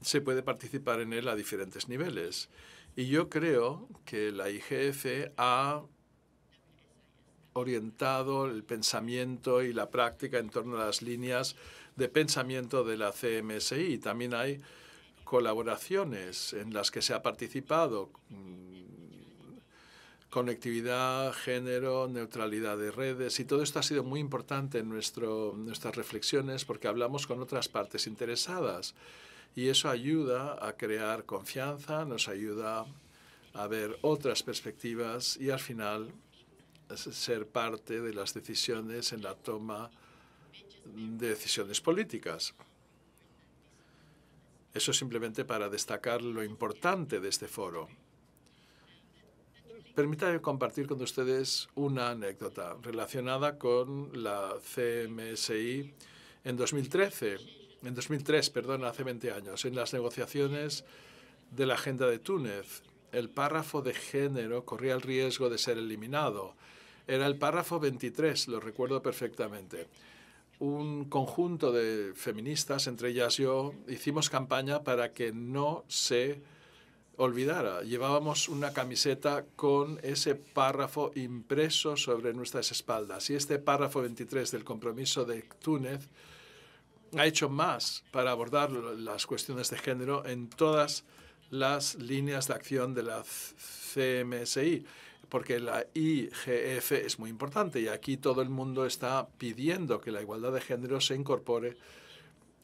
se puede participar en él a diferentes niveles. Y yo creo que la IGF ha orientado el pensamiento y la práctica en torno a las líneas de pensamiento de la CMSI. También hay colaboraciones en las que se ha participado mm, conectividad, género, neutralidad de redes y todo esto ha sido muy importante en nuestras reflexiones porque hablamos con otras partes interesadas y eso ayuda a crear confianza, nos ayuda a ver otras perspectivas y al final ser parte de las decisiones en la toma de decisiones políticas. Eso simplemente para destacar lo importante de este foro. Permítanme compartir con ustedes una anécdota relacionada con la CMSI en 2013, en 2003, perdón, hace 20 años, en las negociaciones de la Agenda de Túnez. El párrafo de género corría el riesgo de ser eliminado. Era el párrafo 23, lo recuerdo perfectamente. Un conjunto de feministas, entre ellas yo, hicimos campaña para que no se olvidara. Ah, llevábamos una camiseta con ese párrafo impreso sobre nuestras espaldas. Y este párrafo 23 del compromiso de Túnez ha hecho más para abordar las cuestiones de género en todas las líneas de acción de la CMSI, porque la IGF es muy importante y aquí todo el mundo está pidiendo que la igualdad de género se incorpore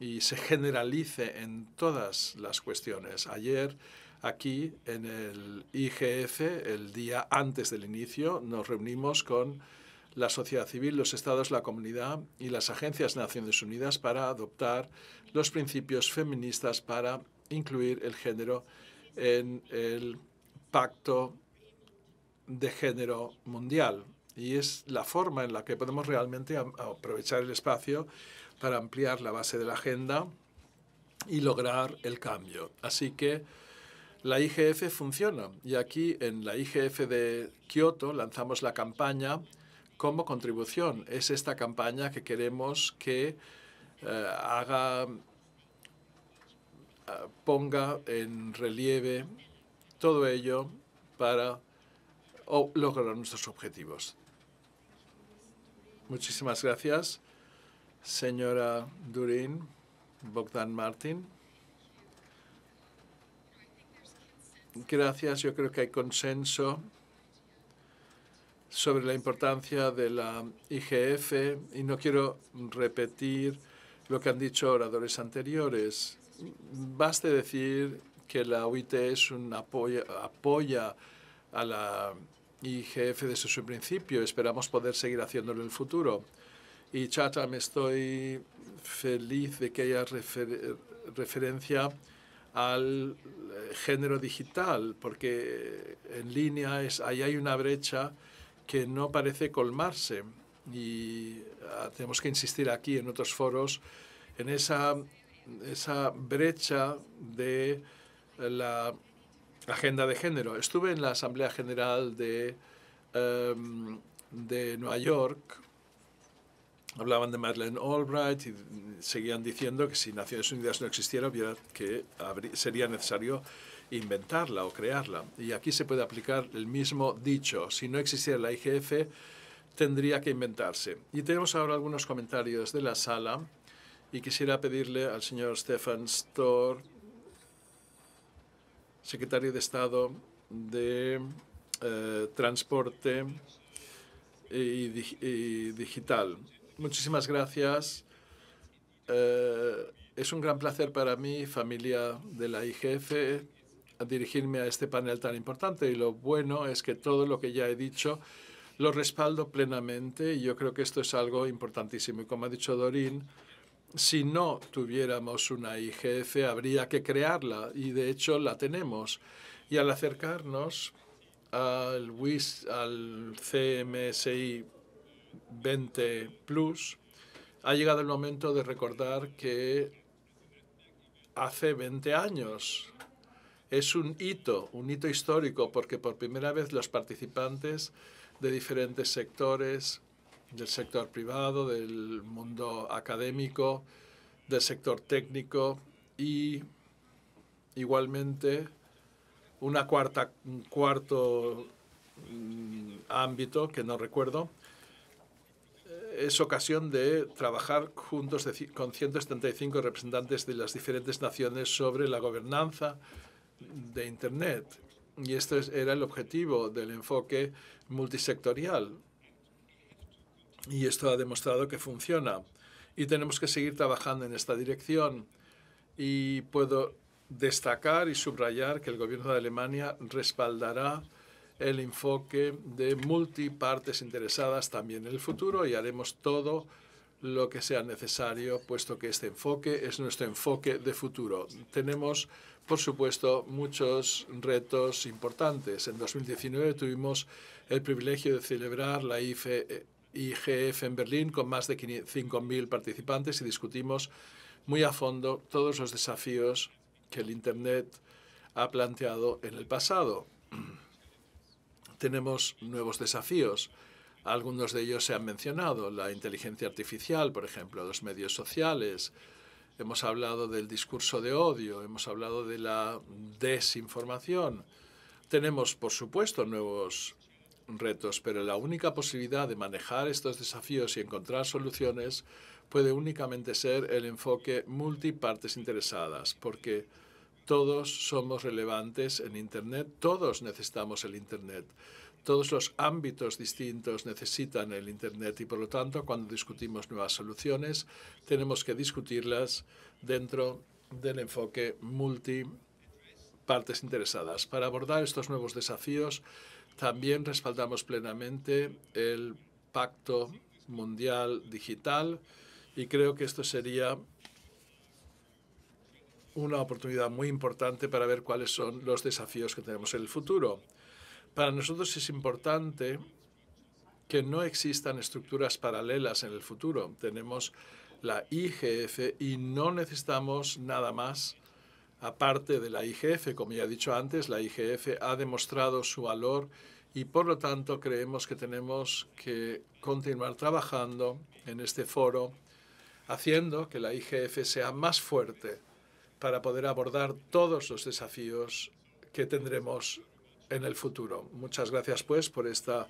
y se generalice en todas las cuestiones. Ayer Aquí en el IGF, el día antes del inicio, nos reunimos con la sociedad civil, los estados, la comunidad y las agencias de Naciones Unidas para adoptar los principios feministas para incluir el género en el pacto de género mundial. Y es la forma en la que podemos realmente aprovechar el espacio para ampliar la base de la agenda y lograr el cambio. Así que la IGF funciona y aquí en la IGF de Kioto lanzamos la campaña como contribución. Es esta campaña que queremos que eh, haga, eh, ponga en relieve todo ello para lograr nuestros objetivos. Muchísimas gracias, señora Durin, Bogdan Martin. Gracias. Yo creo que hay consenso sobre la importancia de la IGF y no quiero repetir lo que han dicho oradores anteriores. Baste decir que la OIT es un apoya, apoya a la IGF desde su principio. Esperamos poder seguir haciéndolo en el futuro. Y Chata, me estoy feliz de que haya referencia al eh, género digital, porque en línea es, ahí hay una brecha que no parece colmarse y ah, tenemos que insistir aquí en otros foros en esa, brecha de la agenda de género. Estuve en la Asamblea General de, em, de Nueva York hablaban de Madeleine Albright y seguían diciendo que si Naciones Unidas no existiera, que sería necesario inventarla o crearla. Y aquí se puede aplicar el mismo dicho, si no existiera la IGF, tendría que inventarse. Y tenemos ahora algunos comentarios de la sala y quisiera pedirle al señor Stefan Storr, secretario de Estado de eh, Transporte y Digital, Muchísimas gracias. Eh, es un gran placer para mí, familia de la IGF, dirigirme a este panel tan importante y lo bueno es que todo lo que ya he dicho lo respaldo plenamente y yo creo que esto es algo importantísimo. Y como ha dicho Dorín, si no tuviéramos una IGF, habría que crearla y de hecho la tenemos. Y al acercarnos al, al CMSI 20 Plus, ha llegado el momento de recordar que hace 20 años es un hito, un hito histórico, porque por primera vez los participantes de diferentes sectores, del sector privado, del mundo académico, del sector técnico y igualmente una cuarta, un cuarto mm, ámbito que no recuerdo, es ocasión de trabajar juntos con 175 representantes de las diferentes naciones sobre la gobernanza de Internet. Y este era el objetivo del enfoque multisectorial. Y esto ha demostrado que funciona. Y tenemos que seguir trabajando en esta dirección. Y puedo destacar y subrayar que el gobierno de Alemania respaldará el enfoque de multipartes interesadas también en el futuro y haremos todo lo que sea necesario, puesto que este enfoque es nuestro enfoque de futuro. Tenemos, por supuesto, muchos retos importantes. En 2019 tuvimos el privilegio de celebrar la IGF e, en Berlín con más de 5.000 participantes y discutimos muy a fondo todos los desafíos que el Internet ha planteado en el pasado tenemos nuevos desafíos. Algunos de ellos se han mencionado, la inteligencia artificial, por ejemplo, los medios sociales, hemos hablado del discurso de odio, hemos hablado de la desinformación. Tenemos, por supuesto, nuevos retos, pero la única posibilidad de manejar estos desafíos y encontrar soluciones puede únicamente ser el enfoque multipartes interesadas, porque todos somos relevantes en Internet, todos necesitamos el Internet. Todos los ámbitos distintos necesitan el Internet y por lo tanto cuando discutimos nuevas soluciones tenemos que discutirlas dentro del enfoque multi partes interesadas. Para abordar estos nuevos desafíos también respaldamos plenamente el Pacto Mundial Digital y creo que esto sería una oportunidad muy importante para ver cuáles son los desafíos que tenemos en el futuro. Para nosotros es importante que no existan estructuras paralelas en el futuro. Tenemos la IGF y no necesitamos nada más aparte de la IGF. Como ya he dicho antes, la IGF ha demostrado su valor y por lo tanto creemos que tenemos que continuar trabajando en este foro haciendo que la IGF sea más fuerte para poder abordar todos los desafíos que tendremos en el futuro. Muchas gracias, pues, por esta,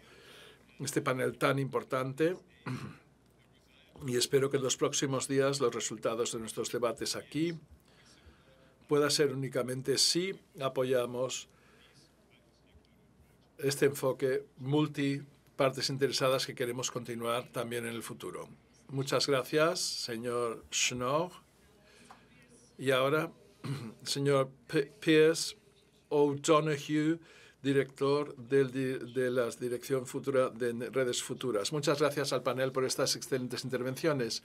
este panel tan importante [CLEARS THROAT] y espero que en los próximos días los resultados de nuestros debates aquí puedan ser únicamente si apoyamos este enfoque multi partes interesadas que queremos continuar también en el futuro. Muchas gracias, señor Schnorr. Y ahora, [CLEARS THROAT] señor Pierce O'Donoghue, director de la Dirección Futura de Redes Futuras. Muchas gracias al panel por estas excelentes intervenciones.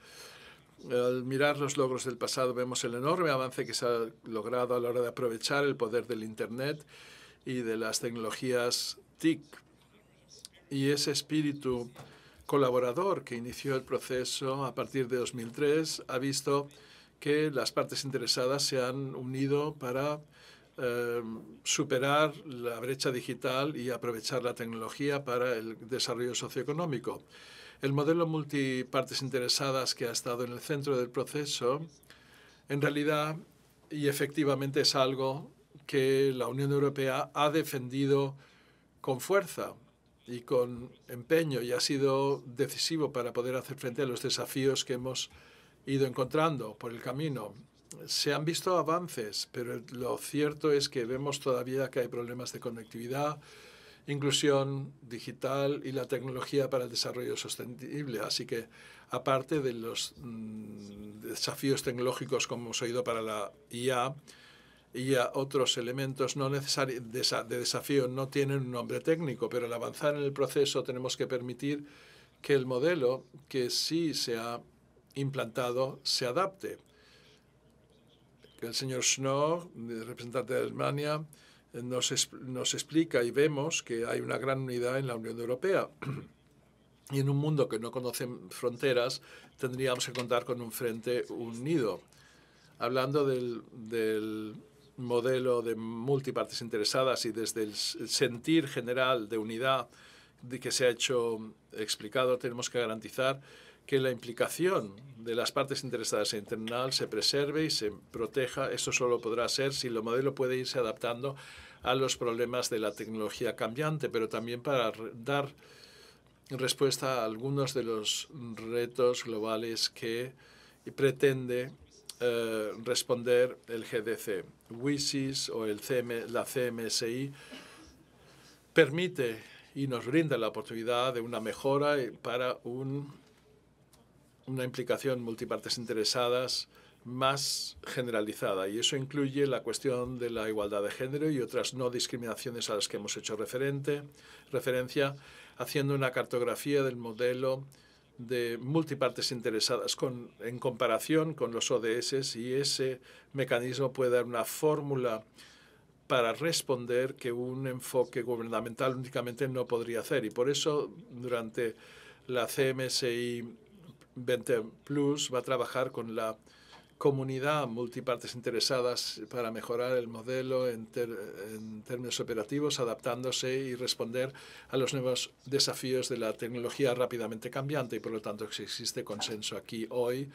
Al mirar los logros del pasado vemos el enorme avance que se ha logrado a la hora de aprovechar el poder del Internet y de las tecnologías TIC. Y ese espíritu colaborador que inició el proceso a partir de 2003 ha visto que las partes interesadas se han unido para em, superar la brecha digital y aprovechar la tecnología para el desarrollo socioeconómico. El modelo multipartes interesadas que ha estado en el centro del proceso, en realidad y efectivamente es algo que la Unión Europea ha defendido con fuerza y con empeño y ha sido decisivo para poder hacer frente a los desafíos que hemos ido encontrando por el camino. Se han visto avances, pero lo cierto es que vemos todavía que hay problemas de conectividad, inclusión digital y la tecnología para el desarrollo sostenible. Así que, aparte de los mm, desafíos tecnológicos como hemos oído para la IA, y otros elementos no necesari de, desafío no tienen un nombre técnico, pero al avanzar en el proceso tenemos que permitir que el modelo, que sí sea implantado se adapte. Que el señor Schnorr, representante de Alemania, nos, nos explica y vemos que hay una gran unidad en la Unión Europea. [CLEARS THROAT] Y en un mundo que no conoce fronteras, tendríamos que contar con un frente unido. Hablando del, del modelo de multipartes interesadas y desde el sentir general de unidad de que se ha hecho explicado, tenemos que garantizar que la implicación de las partes interesadas en internal se preserve y se proteja. Esto solo podrá ser si el modelo puede irse adaptando a los problemas de la tecnología cambiante, pero también para dar respuesta a algunos de los retos globales que pretende eh, responder el GDC. WISIS o el la CMSI permite y nos brinda la oportunidad de una mejora para un una implicación multipartes interesadas más generalizada y eso incluye la cuestión de la igualdad de género y otras no discriminaciones a las que hemos hecho referente, referencia, haciendo una cartografía del modelo de multipartes interesadas con, en comparación con los ODS y ese mecanismo puede dar una fórmula para responder que un enfoque gubernamental únicamente no podría hacer. Y por eso, durante la CMSI 20 Plus va a trabajar con la comunidad multipartes interesadas para mejorar el modelo en, términos operativos, adaptándose y responder a los nuevos desafíos de la tecnología rápidamente cambiante. Y por lo tanto, si existe consenso aquí hoy,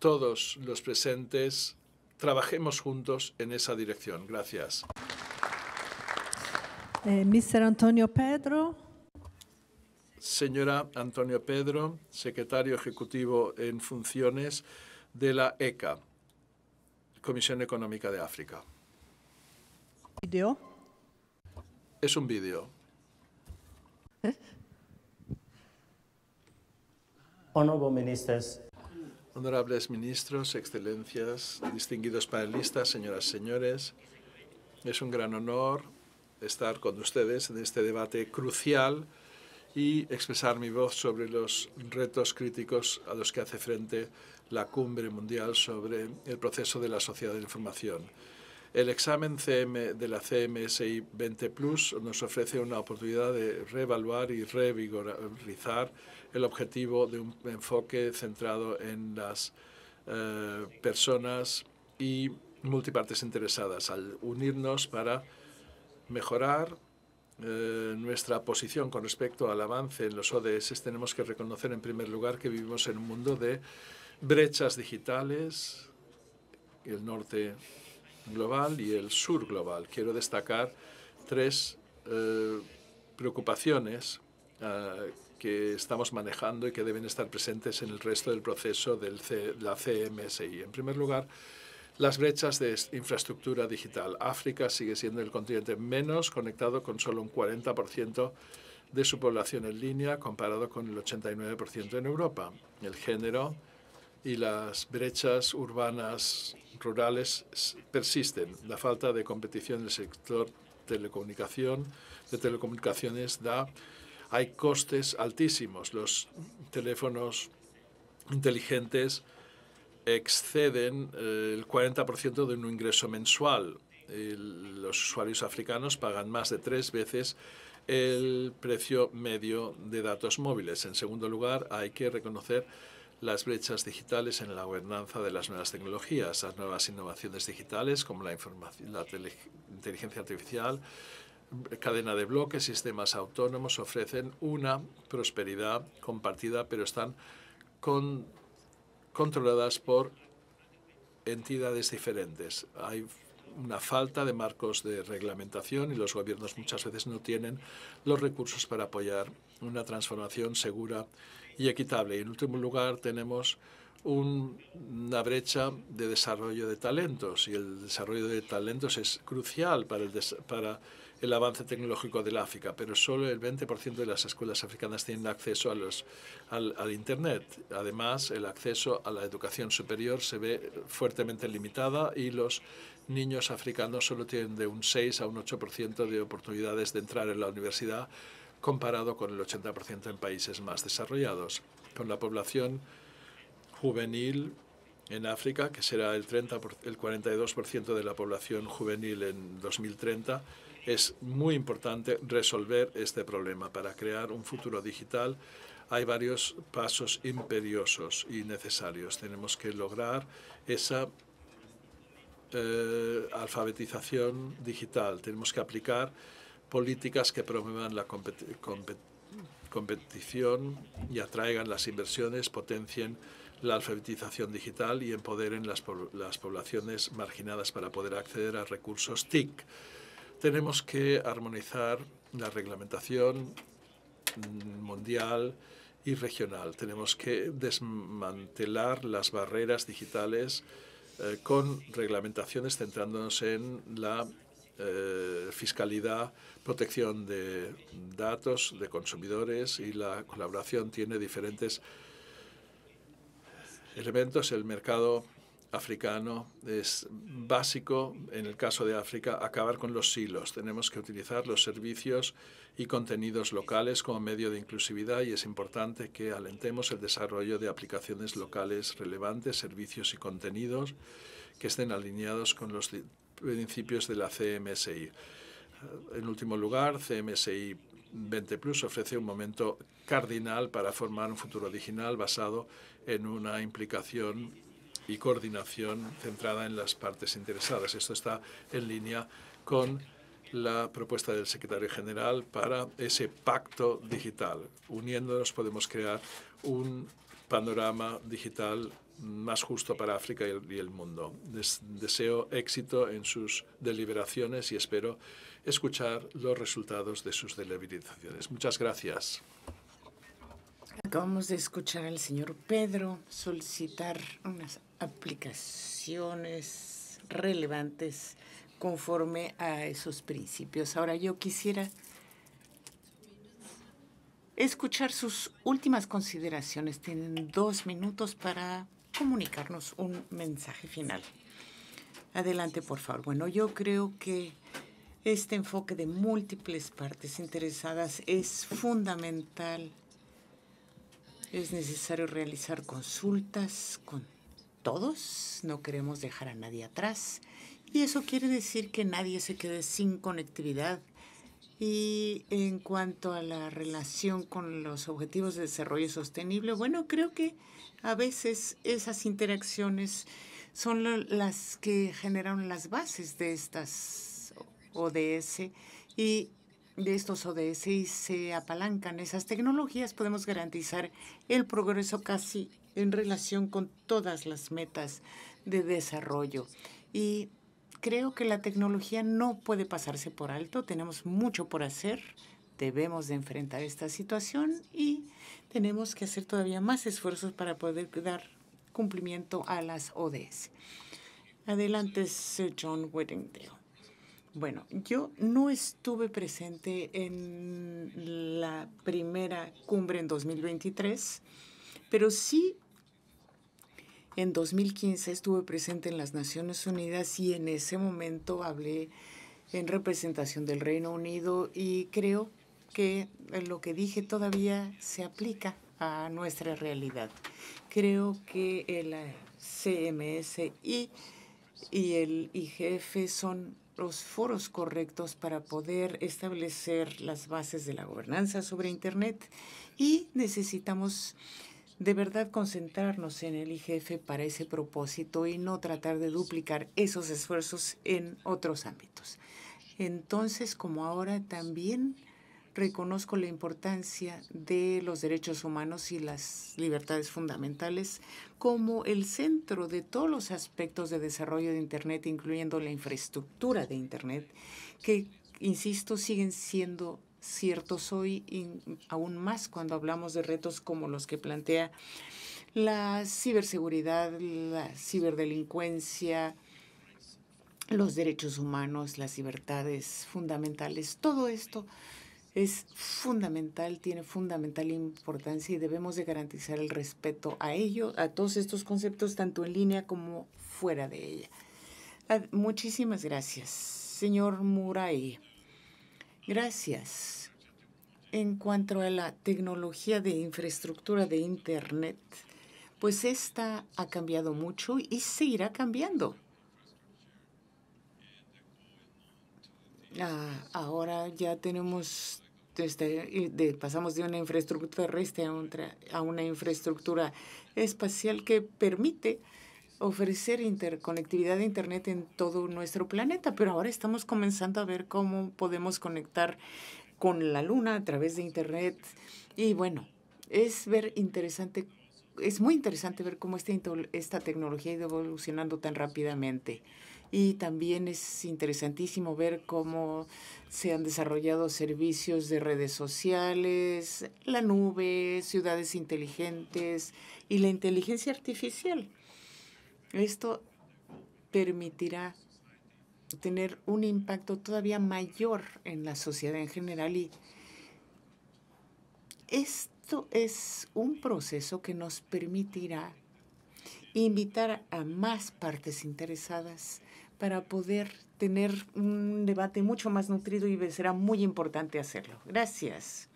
todos los presentes trabajemos juntos en esa dirección. Gracias. Eh, Mr. Antonio Pedro señora Antonio Pedro, secretario ejecutivo en funciones de la ECA, Comisión Económica de África. ¿Video? Es un vídeo. ¿Eh? Honorables ministros, excelencias, distinguidos panelistas, señoras, y señores, es un gran honor estar con ustedes en este debate crucial y expresar mi voz sobre los retos críticos a los que hace frente la cumbre mundial sobre el proceso de la sociedad de la información. El examen CM de la CMSI 20 Plus nos ofrece una oportunidad de reevaluar y revigorizar el objetivo de un enfoque centrado en las eh, personas y multipartes interesadas, al unirnos para mejorar eh, nuestra posición con respecto al avance en los ODS, tenemos que reconocer en primer lugar que vivimos en un mundo de brechas digitales, el norte global y el sur global. Quiero destacar tres eh, preocupaciones eh, que estamos manejando y que deben estar presentes en el resto del proceso de la CMSI. En primer lugar, las brechas de infraestructura digital. África sigue siendo el continente menos conectado con solo un 40% de su población en línea comparado con el 89% en Europa. El género y las brechas urbanas rurales persisten. La falta de competición en el sector telecomunicación, de telecomunicaciones da hay costes altísimos. Los teléfonos inteligentes exceden eh, el 40% de un ingreso mensual. Los usuarios africanos pagan más de tres veces el precio medio de datos móviles. En segundo lugar, hay que reconocer las brechas digitales en la gobernanza de las nuevas tecnologías, las nuevas innovaciones digitales como la, la inteligencia artificial, cadena de bloques, sistemas autónomos ofrecen una prosperidad compartida, pero están con controladas por entidades diferentes. Hay una falta de marcos de reglamentación y los gobiernos muchas veces no tienen los recursos para apoyar una transformación segura y equitable. Y en último lugar tenemos una brecha de desarrollo de talentos y el desarrollo de talentos es crucial para, el para el avance tecnológico del África, pero solo el 20% de las escuelas africanas tienen acceso al, al, Internet. Además, el acceso a la educación superior se ve fuertemente limitada y los niños africanos solo tienen de un 6 a un 8% de oportunidades de entrar en la universidad, comparado con el 80% en países más desarrollados. Con la población juvenil en África, que será el, 30, el 42% de la población juvenil en 2030, es muy importante resolver este problema para crear un futuro digital. Hay varios pasos imperiosos y necesarios. Tenemos que lograr esa eh, alfabetización digital. Tenemos que aplicar políticas que promuevan la competición y atraigan las inversiones, potencien la alfabetización digital y empoderen las poblaciones marginadas para poder acceder a recursos TIC tenemos que armonizar la reglamentación mm, mundial y regional. Tenemos que desmantelar las barreras digitales eh, con reglamentaciones centrándonos en la eh, fiscalidad, protección de datos de consumidores y la colaboración tiene diferentes elementos. El mercado africano es básico, en el caso de África, acabar con los silos. Tenemos que utilizar los servicios y contenidos locales como medio de inclusividad y es importante que alentemos el desarrollo de aplicaciones locales relevantes, servicios y contenidos que estén alineados con los principios de la CMSI. En último lugar, CMSI 20 Plus ofrece un momento cardinal para formar un futuro digital basado en una implicación y coordinación centrada en las partes interesadas. Esto está en línea con la propuesta del secretario general para ese pacto digital. Uniéndonos podemos crear un panorama digital más justo para África y el mundo. deseo éxito en sus deliberaciones y espero escuchar los resultados de sus deliberaciones. Muchas gracias. Acabamos de escuchar al señor Pedro solicitar unas aplicaciones relevantes conforme a esos principios. Ahora yo quisiera escuchar sus últimas consideraciones. Tienen dos minutos para comunicarnos un mensaje final. Adelante, por favor. Bueno, yo creo que este enfoque de múltiples partes interesadas es fundamental es necesario realizar consultas con todos, no queremos dejar a nadie atrás. Y eso quiere decir que nadie se quede sin conectividad. Y en cuanto a la relación con los objetivos de desarrollo sostenible, bueno, creo que a veces esas interacciones son las que generan las bases de estas ODS y de estos ODS y se apalancan esas tecnologías, podemos garantizar el progreso casi en relación con todas las metas de desarrollo. Y creo que la tecnología no puede pasarse por alto, tenemos mucho por hacer, debemos de enfrentar esta situación y tenemos que hacer todavía más esfuerzos para poder dar cumplimiento a las ODS. Adelante, Sir John Weddingdale. Bueno, yo no estuve presente en la primera cumbre en 2023, pero sí en 2015 estuve presente en las Naciones Unidas y en ese momento hablé en representación del Reino Unido y creo que lo que dije todavía se aplica a nuestra realidad. Creo que el CMSI y el IGF son los foros correctos para poder establecer las bases de la gobernanza sobre Internet y necesitamos de verdad concentrarnos en el IGF para ese propósito y no tratar de duplicar esos esfuerzos en otros ámbitos. Entonces, como ahora también reconozco la importancia de los derechos humanos y las libertades fundamentales como el centro de todos los aspectos de desarrollo de Internet, incluyendo la infraestructura de Internet, que, insisto, siguen siendo ciertos hoy y aún más cuando hablamos de retos como los que plantea la ciberseguridad, la ciberdelincuencia, los derechos humanos, las libertades fundamentales, todo esto es fundamental, tiene fundamental importancia y debemos de garantizar el respeto a ello, a todos estos conceptos, tanto en línea como fuera de ella. Muchísimas gracias, señor Murai. Gracias. En cuanto a la tecnología de infraestructura de Internet, pues esta ha cambiado mucho y seguirá cambiando. Ah, ahora ya tenemos entonces, este, pasamos de una infraestructura terrestre a, a una infraestructura espacial que permite ofrecer interconectividad de Internet en todo nuestro planeta, pero ahora estamos comenzando a ver cómo podemos conectar con la Luna a través de Internet. Y bueno, es ver interesante es muy interesante ver cómo esta, esta tecnología ha ido evolucionando tan rápidamente. Y también es interesantísimo ver cómo se han desarrollado servicios de redes sociales, la nube, ciudades inteligentes y la inteligencia artificial. Esto permitirá tener un impacto todavía mayor en la sociedad en general y es un proceso que nos permitirá invitar a más partes interesadas para poder tener un debate mucho más nutrido y será muy importante hacerlo. Gracias.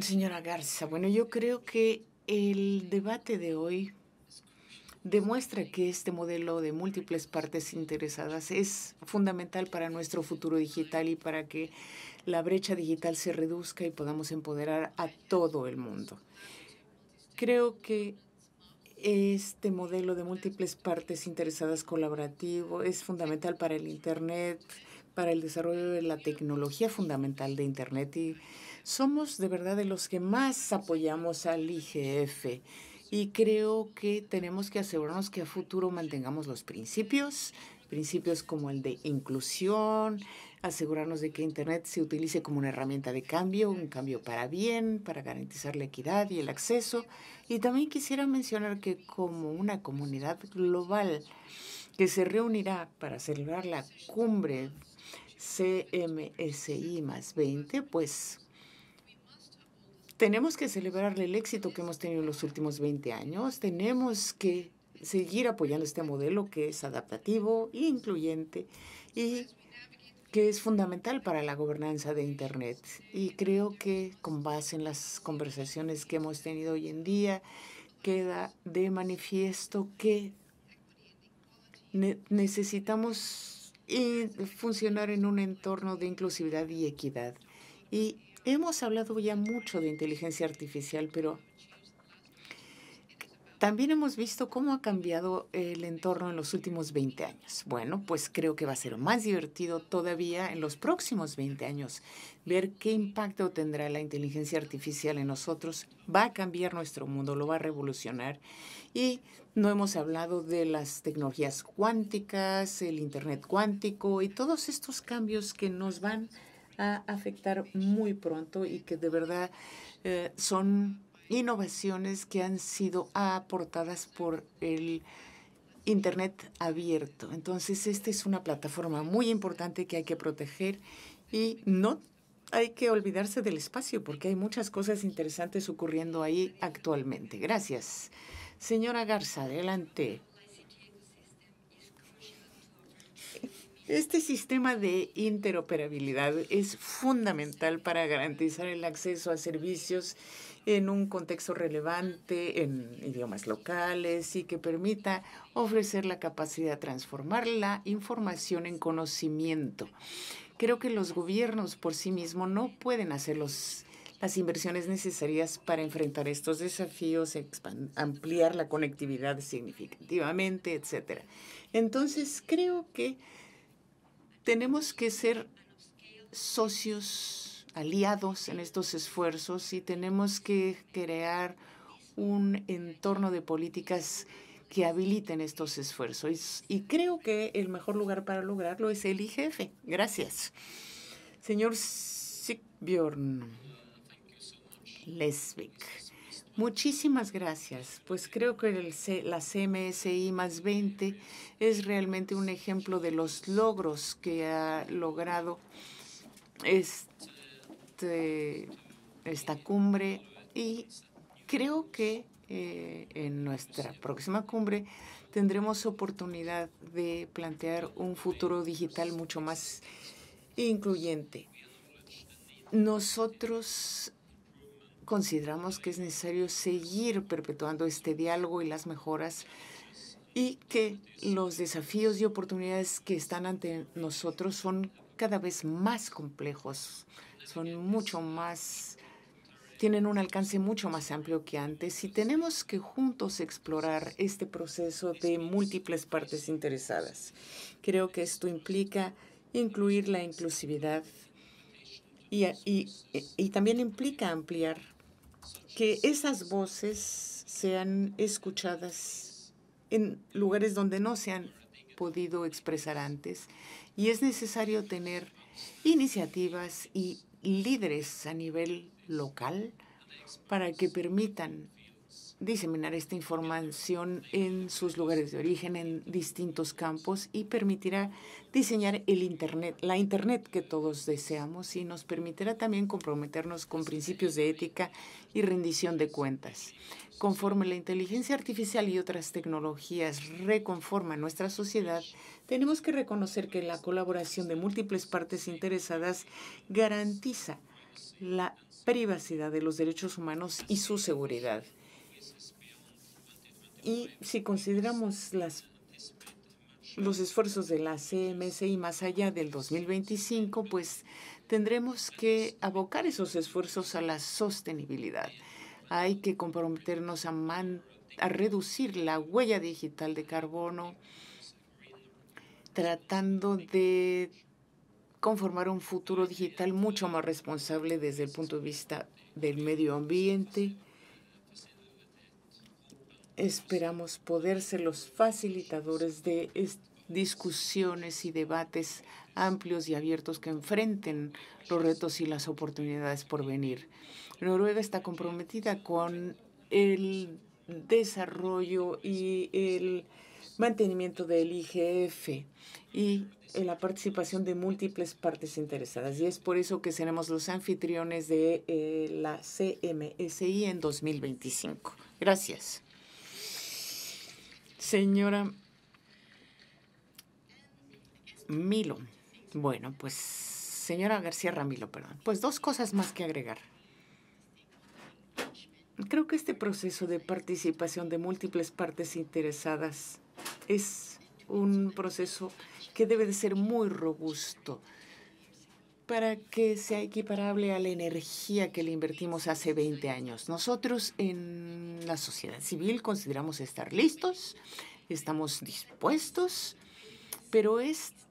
Señora Garza, bueno, yo creo que el debate de hoy demuestra que este modelo de múltiples partes interesadas es fundamental para nuestro futuro digital y para que la brecha digital se reduzca y podamos empoderar a todo el mundo. Creo que este modelo de múltiples partes interesadas colaborativo es fundamental para el Internet, para el desarrollo de la tecnología fundamental de Internet y somos de verdad de los que más apoyamos al IGF y creo que tenemos que asegurarnos que a futuro mantengamos los principios, principios como el de inclusión, asegurarnos de que Internet se utilice como una herramienta de cambio, un cambio para bien, para garantizar la equidad y el acceso. Y también quisiera mencionar que como una comunidad global que se reunirá para celebrar la cumbre CMSI más 20, pues tenemos que celebrar el éxito que hemos tenido en los últimos 20 años. Tenemos que seguir apoyando este modelo que es adaptativo, e incluyente y que es fundamental para la gobernanza de Internet. Y creo que con base en las conversaciones que hemos tenido hoy en día, queda de manifiesto que necesitamos funcionar en un entorno de inclusividad y equidad. Y hemos hablado ya mucho de inteligencia artificial, pero también hemos visto cómo ha cambiado el entorno en los últimos 20 años. Bueno, pues creo que va a ser más divertido todavía en los próximos 20 años ver qué impacto tendrá la inteligencia artificial en nosotros. Va a cambiar nuestro mundo, lo va a revolucionar. Y no hemos hablado de las tecnologías cuánticas, el Internet cuántico y todos estos cambios que nos van a afectar muy pronto y que de verdad eh, son innovaciones que han sido aportadas por el Internet abierto. Entonces, esta es una plataforma muy importante que hay que proteger y no hay que olvidarse del espacio porque hay muchas cosas interesantes ocurriendo ahí actualmente. Gracias. Señora Garza, adelante. Este sistema de interoperabilidad es fundamental para garantizar el acceso a servicios en un contexto relevante, en idiomas locales y que permita ofrecer la capacidad de transformar la información en conocimiento. Creo que los gobiernos por sí mismos no pueden hacer las inversiones necesarias para enfrentar estos desafíos, ampliar la conectividad significativamente, etc. Entonces creo que tenemos que ser socios aliados en estos esfuerzos y tenemos que crear un entorno de políticas que habiliten estos esfuerzos. Y creo que el mejor lugar para lograrlo es el IGF. Gracias. Señor Sigbjorn Lesvik, muchísimas gracias. Pues creo que la CMSI más 20 es realmente un ejemplo de los logros que ha logrado este este, esta cumbre y creo que eh, en nuestra próxima cumbre tendremos oportunidad de plantear un futuro digital mucho más incluyente. Nosotros consideramos que es necesario seguir perpetuando este diálogo y las mejoras y que los desafíos y oportunidades que están ante nosotros son cada vez más complejos son mucho más, tienen un alcance mucho más amplio que antes y tenemos que juntos explorar este proceso de múltiples partes interesadas. Creo que esto implica incluir la inclusividad y, también implica ampliar que esas voces sean escuchadas en lugares donde no se han podido expresar antes. Y es necesario tener iniciativas y líderes a nivel local para que permitan diseminar esta información en sus lugares de origen, en distintos campos y permitirá diseñar el Internet, la Internet que todos deseamos y nos permitirá también comprometernos con principios de ética y rendición de cuentas. Conforme la inteligencia artificial y otras tecnologías reconforman nuestra sociedad, tenemos que reconocer que la colaboración de múltiples partes interesadas garantiza la privacidad de los derechos humanos y su seguridad. Y si consideramos las, los esfuerzos de la CMSI más allá del 2025, pues tendremos que abocar esos esfuerzos a la sostenibilidad. Hay que comprometernos a, a reducir la huella digital de carbono, tratando de conformar un futuro digital mucho más responsable desde el punto de vista del medio ambiente, Esperamos poder ser los facilitadores de discusiones y debates amplios y abiertos que enfrenten los retos y las oportunidades por venir. Noruega está comprometida con el desarrollo y el mantenimiento del IGF y eh, la participación de múltiples partes interesadas. Y es por eso que seremos los anfitriones de eh, la CMSI en 2025. Gracias. Señora Milo. Bueno, pues señora García Ramilo, perdón. Pues dos cosas más que agregar. Creo que este proceso de participación de múltiples partes interesadas es un proceso que debe de ser muy robusto para que sea equiparable a la energía que le invertimos hace 20 años. Nosotros en la sociedad civil consideramos estar listos, estamos dispuestos, pero esta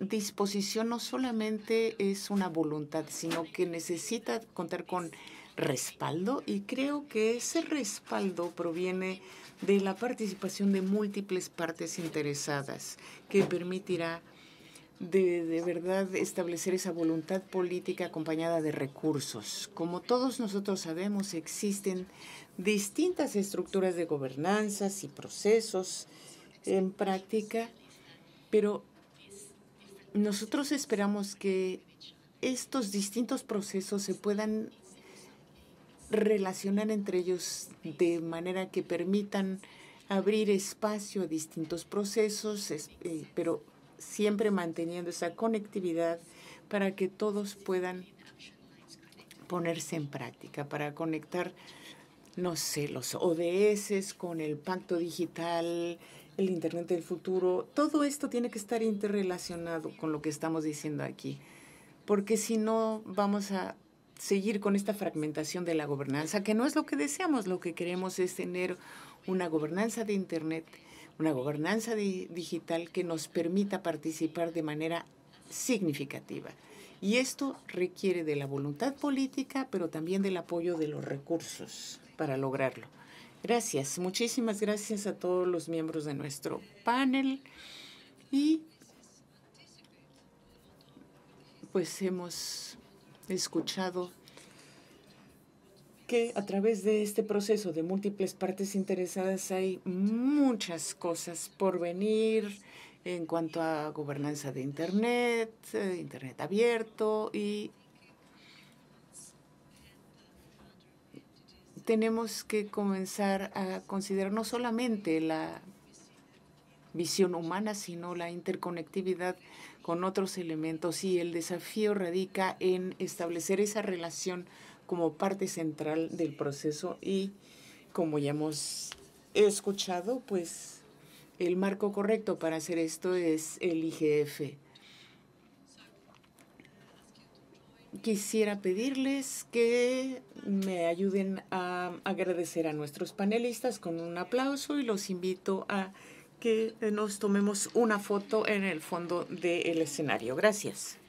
disposición no solamente es una voluntad, sino que necesita contar con respaldo y creo que ese respaldo proviene de la participación de múltiples partes interesadas que permitirá de, de verdad establecer esa voluntad política acompañada de recursos. Como todos nosotros sabemos, existen distintas estructuras de gobernanza y procesos en práctica, pero nosotros esperamos que estos distintos procesos se puedan relacionar entre ellos de manera que permitan abrir espacio a distintos procesos, eh, pero siempre manteniendo esa conectividad para que todos puedan ponerse en práctica, para conectar, no sé, los ODS con el pacto digital, el Internet del futuro. Todo esto tiene que estar interrelacionado con lo que estamos diciendo aquí, porque si no vamos a seguir con esta fragmentación de la gobernanza, que no es lo que deseamos, lo que queremos es tener una gobernanza de Internet una gobernanza digital que nos permita participar de manera significativa. Y esto requiere de la voluntad política, pero también del apoyo de los recursos para lograrlo. Gracias, muchísimas gracias a todos los miembros de nuestro panel y pues hemos escuchado que a través de este proceso de múltiples partes interesadas hay muchas cosas por venir en cuanto a gobernanza de Internet, eh, Internet abierto y tenemos que comenzar a considerar no solamente la visión humana, sino la interconectividad con otros elementos y el desafío radica en establecer esa relación como parte central del proceso y como ya hemos escuchado, pues el marco correcto para hacer esto es el IGF. Quisiera pedirles que me ayuden a agradecer a nuestros panelistas con un aplauso y los invito a que nos tomemos una foto en el fondo del escenario. Gracias.